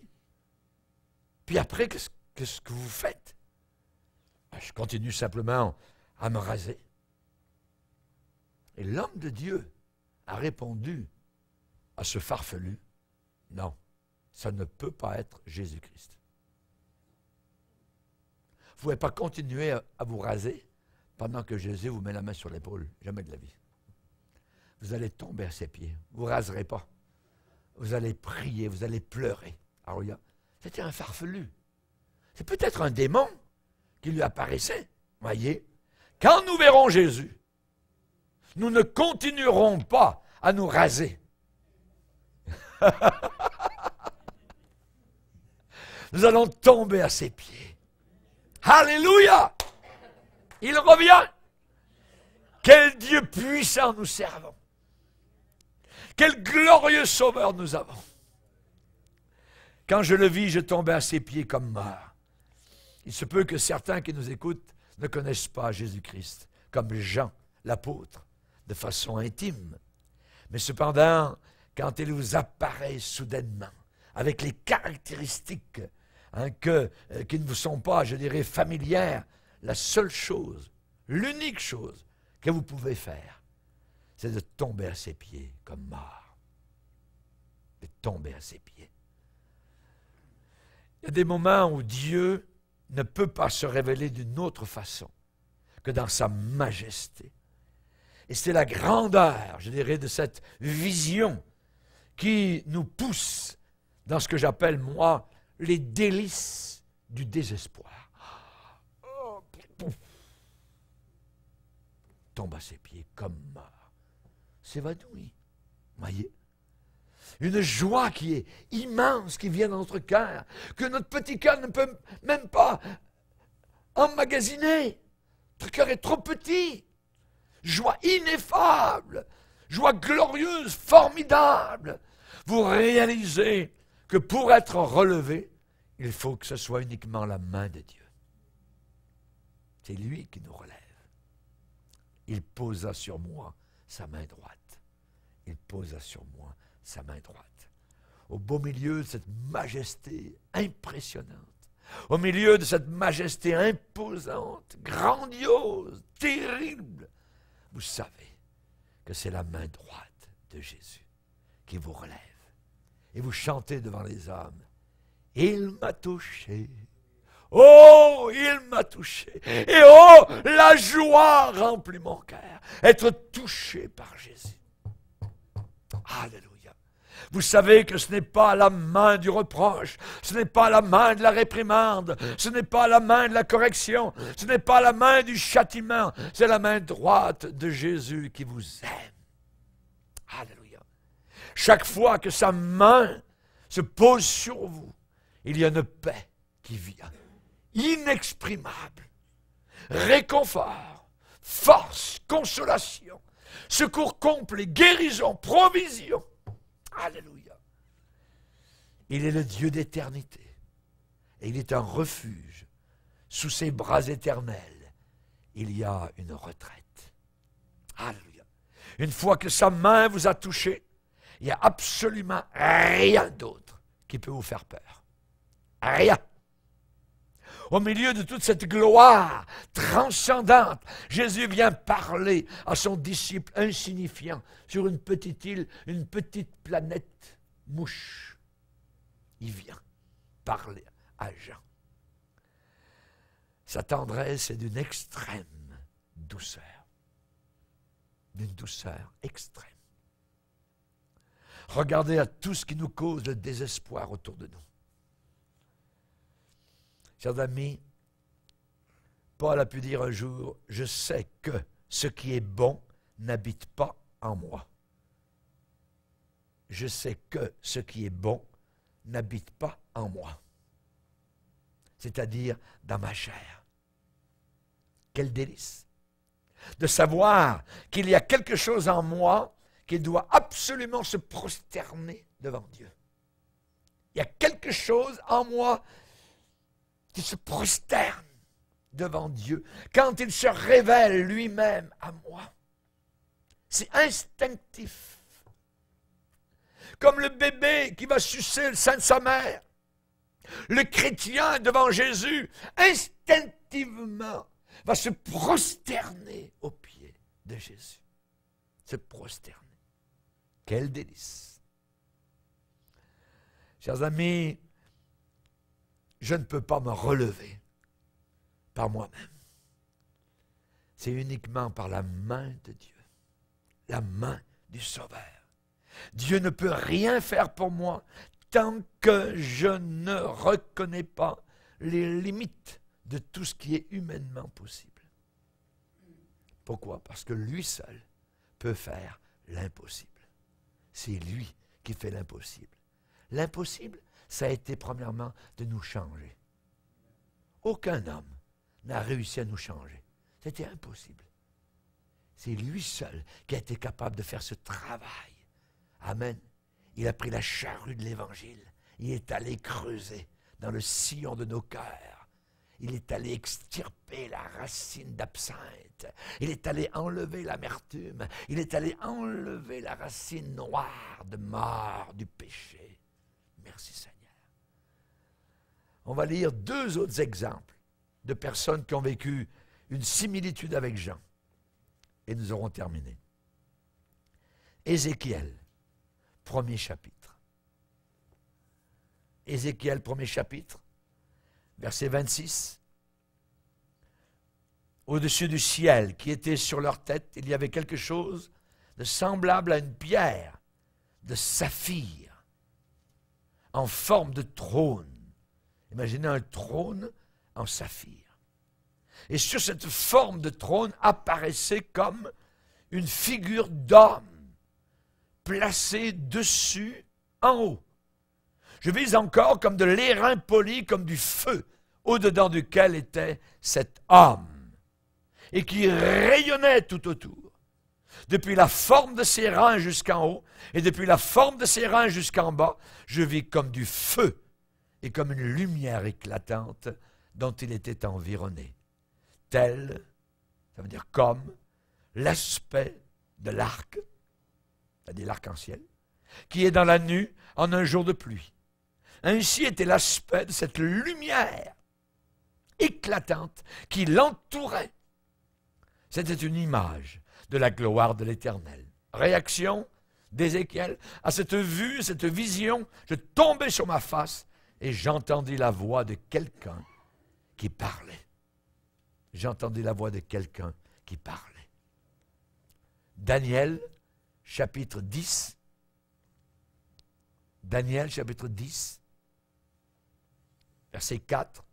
Puis après, qu'est-ce que, vous faites ah, Je continue simplement à me raser. Et l'homme de Dieu a répondu à ce farfelu, non, ça ne peut pas être Jésus-Christ. Vous ne pouvez pas continuer à vous raser pendant que Jésus vous met la main sur l'épaule. Jamais de la vie. Vous allez tomber à ses pieds. Vous raserez pas. Vous allez prier, vous allez pleurer. Alors, c'était un farfelu. C'est peut-être un démon qui lui apparaissait. Voyez, quand nous verrons Jésus, nous ne continuerons pas à nous raser. nous allons tomber à ses pieds. Alléluia! Il revient. Quel Dieu puissant nous servons. Quel glorieux sauveur nous avons. Quand je le vis, je tombais à ses pieds comme mort. Il se peut que certains qui nous écoutent ne connaissent pas Jésus-Christ, comme Jean, l'apôtre, de façon intime. Mais cependant, quand il vous apparaît soudainement, avec les caractéristiques hein, que, euh, qui ne vous sont pas, je dirais, familières la seule chose, l'unique chose que vous pouvez faire, c'est de tomber à ses pieds comme mort. De tomber à ses pieds. Il y a des moments où Dieu ne peut pas se révéler d'une autre façon que dans sa majesté. Et c'est la grandeur, je dirais, de cette vision qui nous pousse dans ce que j'appelle, moi, les délices du désespoir. tombe à ses pieds comme mort, s'évanouit. Voyez Une joie qui est immense, qui vient dans notre cœur, que notre petit cœur ne peut même pas emmagasiner. Notre cœur est trop petit. Joie ineffable, joie glorieuse, formidable. Vous réalisez que pour être relevé, il faut que ce soit uniquement la main de Dieu. C'est lui qui nous relève. Il posa sur moi sa main droite. Il posa sur moi sa main droite. Au beau milieu de cette majesté impressionnante, au milieu de cette majesté imposante, grandiose, terrible, vous savez que c'est la main droite de Jésus qui vous relève. Et vous chantez devant les hommes, Il m'a touché Oh, il m'a touché. Et oh, la joie remplit mon cœur. Être touché par Jésus. Alléluia. Vous savez que ce n'est pas la main du reproche, ce n'est pas la main de la réprimande, ce n'est pas la main de la correction, ce n'est pas la main du châtiment, c'est la main droite de Jésus qui vous aime. Alléluia. Chaque fois que sa main se pose sur vous, il y a une paix qui vient inexprimable, réconfort, force, consolation, secours complet, guérison, provision. Alléluia. Il est le Dieu d'éternité. Et il est un refuge. Sous ses bras éternels, il y a une retraite. Alléluia. Une fois que sa main vous a touché, il n'y a absolument rien d'autre qui peut vous faire peur. Rien. Au milieu de toute cette gloire transcendante, Jésus vient parler à son disciple insignifiant sur une petite île, une petite planète mouche. Il vient parler à Jean. Sa tendresse est d'une extrême douceur, d'une douceur extrême. Regardez à tout ce qui nous cause le désespoir autour de nous. Chers amis, Paul a pu dire un jour, je sais que ce qui est bon n'habite pas en moi. Je sais que ce qui est bon n'habite pas en moi, c'est-à-dire dans ma chair. Quel délice de savoir qu'il y a quelque chose en moi qui doit absolument se prosterner devant Dieu. Il y a quelque chose en moi qui se prosterne devant Dieu, quand il se révèle lui-même à moi. C'est instinctif. Comme le bébé qui va sucer le sein de sa mère. Le chrétien devant Jésus, instinctivement, va se prosterner aux pieds de Jésus. Se prosterner. Quel délice. Chers amis, je ne peux pas me relever par moi-même. C'est uniquement par la main de Dieu, la main du Sauveur. Dieu ne peut rien faire pour moi tant que je ne reconnais pas les limites de tout ce qui est humainement possible. Pourquoi Parce que lui seul peut faire l'impossible. C'est lui qui fait l'impossible. L'impossible, ça a été premièrement de nous changer. Aucun homme n'a réussi à nous changer. C'était impossible. C'est lui seul qui a été capable de faire ce travail. Amen. Il a pris la charrue de l'Évangile. Il est allé creuser dans le sillon de nos cœurs. Il est allé extirper la racine d'absinthe. Il est allé enlever l'amertume. Il est allé enlever la racine noire de mort du péché. Merci Seigneur on va lire deux autres exemples de personnes qui ont vécu une similitude avec Jean. Et nous aurons terminé. Ézéchiel, premier chapitre. Ézéchiel, premier chapitre, verset 26. Au-dessus du ciel qui était sur leur tête, il y avait quelque chose de semblable à une pierre de saphir en forme de trône Imaginez un trône en saphir. Et sur cette forme de trône apparaissait comme une figure d'homme placée dessus en haut. Je vis encore comme de l'airain poli, comme du feu, au-dedans duquel était cet homme, et qui rayonnait tout autour, depuis la forme de ses reins jusqu'en haut, et depuis la forme de ses reins jusqu'en bas, je vis comme du feu et comme une lumière éclatante dont il était environné. Tel, ça veut dire comme, l'aspect de l'arc, c'est-à-dire l'arc-en-ciel, qui est dans la nuit en un jour de pluie. Ainsi était l'aspect de cette lumière éclatante qui l'entourait. C'était une image de la gloire de l'Éternel. Réaction d'Ézéchiel à cette vue, cette vision, je tombais sur ma face et j'entendis la voix de quelqu'un qui parlait. J'entendis la voix de quelqu'un qui parlait. Daniel, chapitre 10. Daniel, chapitre 10, verset 4.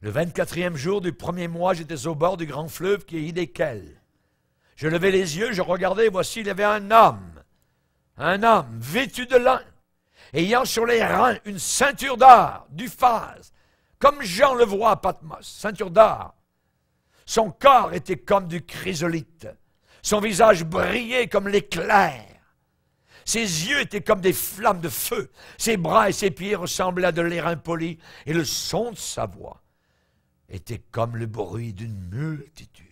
Le 24e jour du premier mois, j'étais au bord du grand fleuve qui est Idékel. Je levai les yeux, je regardais, voici, il y avait un homme, un homme vêtu de lin, ayant sur les reins une ceinture d'or, du phase, comme Jean le voit à Patmos, ceinture d'or. Son corps était comme du chrysolite, son visage brillait comme l'éclair. Ses yeux étaient comme des flammes de feu, ses bras et ses pieds ressemblaient à de l'air impoli, et le son de sa voix était comme le bruit d'une multitude.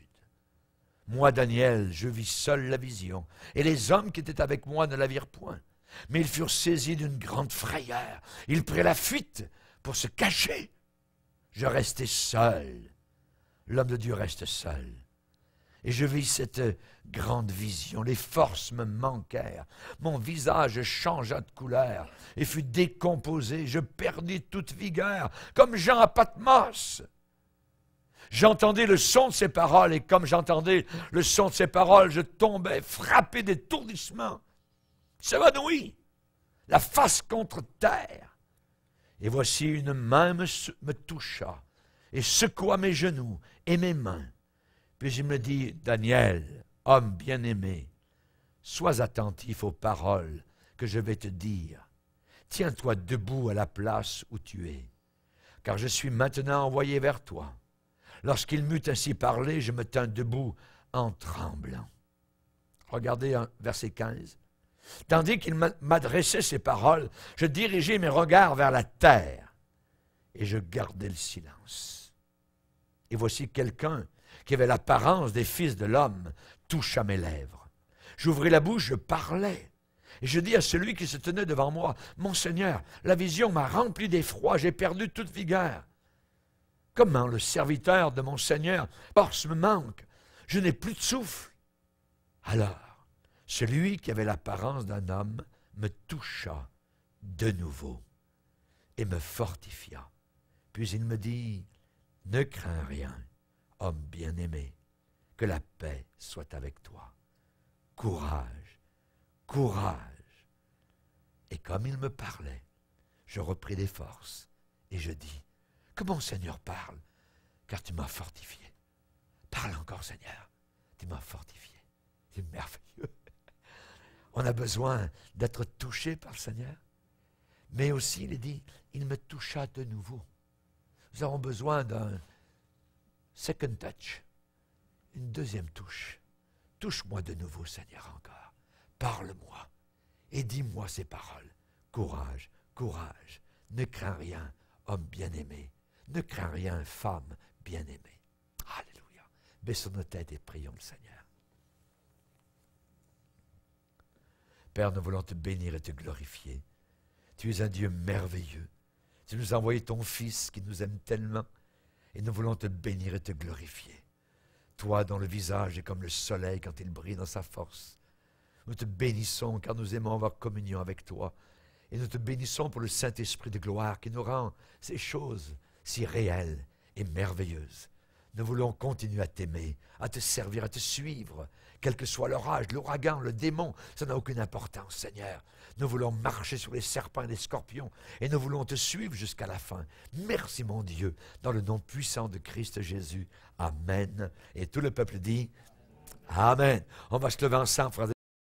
Moi, Daniel, je vis seul la vision, et les hommes qui étaient avec moi ne la virent point. Mais ils furent saisis d'une grande frayeur. Ils prirent la fuite pour se cacher. Je restai seul. L'homme de Dieu reste seul. Et je vis cette grande vision. Les forces me manquèrent. Mon visage changea de couleur et fut décomposé. Je perdis toute vigueur, comme Jean à Patmos. J'entendais le son de ses paroles, et comme j'entendais le son de ses paroles, je tombais frappé d'étourdissement s'évanouit, la face contre terre. Et voici une main me, toucha et secoua mes genoux et mes mains. Puis il me dit, Daniel, homme bien-aimé, sois attentif aux paroles que je vais te dire. Tiens-toi debout à la place où tu es, car je suis maintenant envoyé vers toi. Lorsqu'il m'eut ainsi parlé, je me tins debout en tremblant. Regardez verset 15. Tandis qu'il m'adressait ces paroles, je dirigeais mes regards vers la terre et je gardais le silence. Et voici quelqu'un qui avait l'apparence des fils de l'homme toucha mes lèvres. J'ouvris la bouche, je parlais. Et je dis à celui qui se tenait devant moi, Mon Seigneur, la vision m'a rempli d'effroi, j'ai perdu toute vigueur. Comment le serviteur de mon Seigneur, force me manque, je n'ai plus de souffle. Alors, celui qui avait l'apparence d'un homme me toucha de nouveau et me fortifia. Puis il me dit, Ne crains rien, homme bien-aimé, que la paix soit avec toi. Courage, courage. Et comme il me parlait, je repris des forces et je dis, Que mon Seigneur parle, car tu m'as fortifié. Parle encore, Seigneur, tu m'as fortifié. C'est merveilleux. On a besoin d'être touché par le Seigneur. Mais aussi, il dit, il me toucha de nouveau. Nous avons besoin d'un second touch, une deuxième touche. Touche-moi de nouveau, Seigneur, encore. Parle-moi et dis-moi ces paroles. Courage, courage, ne crains rien, homme bien-aimé, ne crains rien, femme bien-aimée. Alléluia. Baissons nos têtes et prions le Seigneur. Père, nous voulons te bénir et te glorifier. Tu es un Dieu merveilleux. Tu nous as envoyé ton Fils qui nous aime tellement. Et nous voulons te bénir et te glorifier. Toi dont le visage est comme le soleil quand il brille dans sa force. Nous te bénissons car nous aimons avoir communion avec toi. Et nous te bénissons pour le Saint-Esprit de gloire qui nous rend ces choses si réelles et merveilleuses. Nous voulons continuer à t'aimer, à te servir, à te suivre, quel que soit l'orage, l'ouragan, le démon, ça n'a aucune importance, Seigneur. Nous voulons marcher sur les serpents et les scorpions, et nous voulons te suivre jusqu'à la fin. Merci, mon Dieu, dans le nom puissant de Christ Jésus. Amen. Et tout le peuple dit Amen. On va se lever ensemble, frère.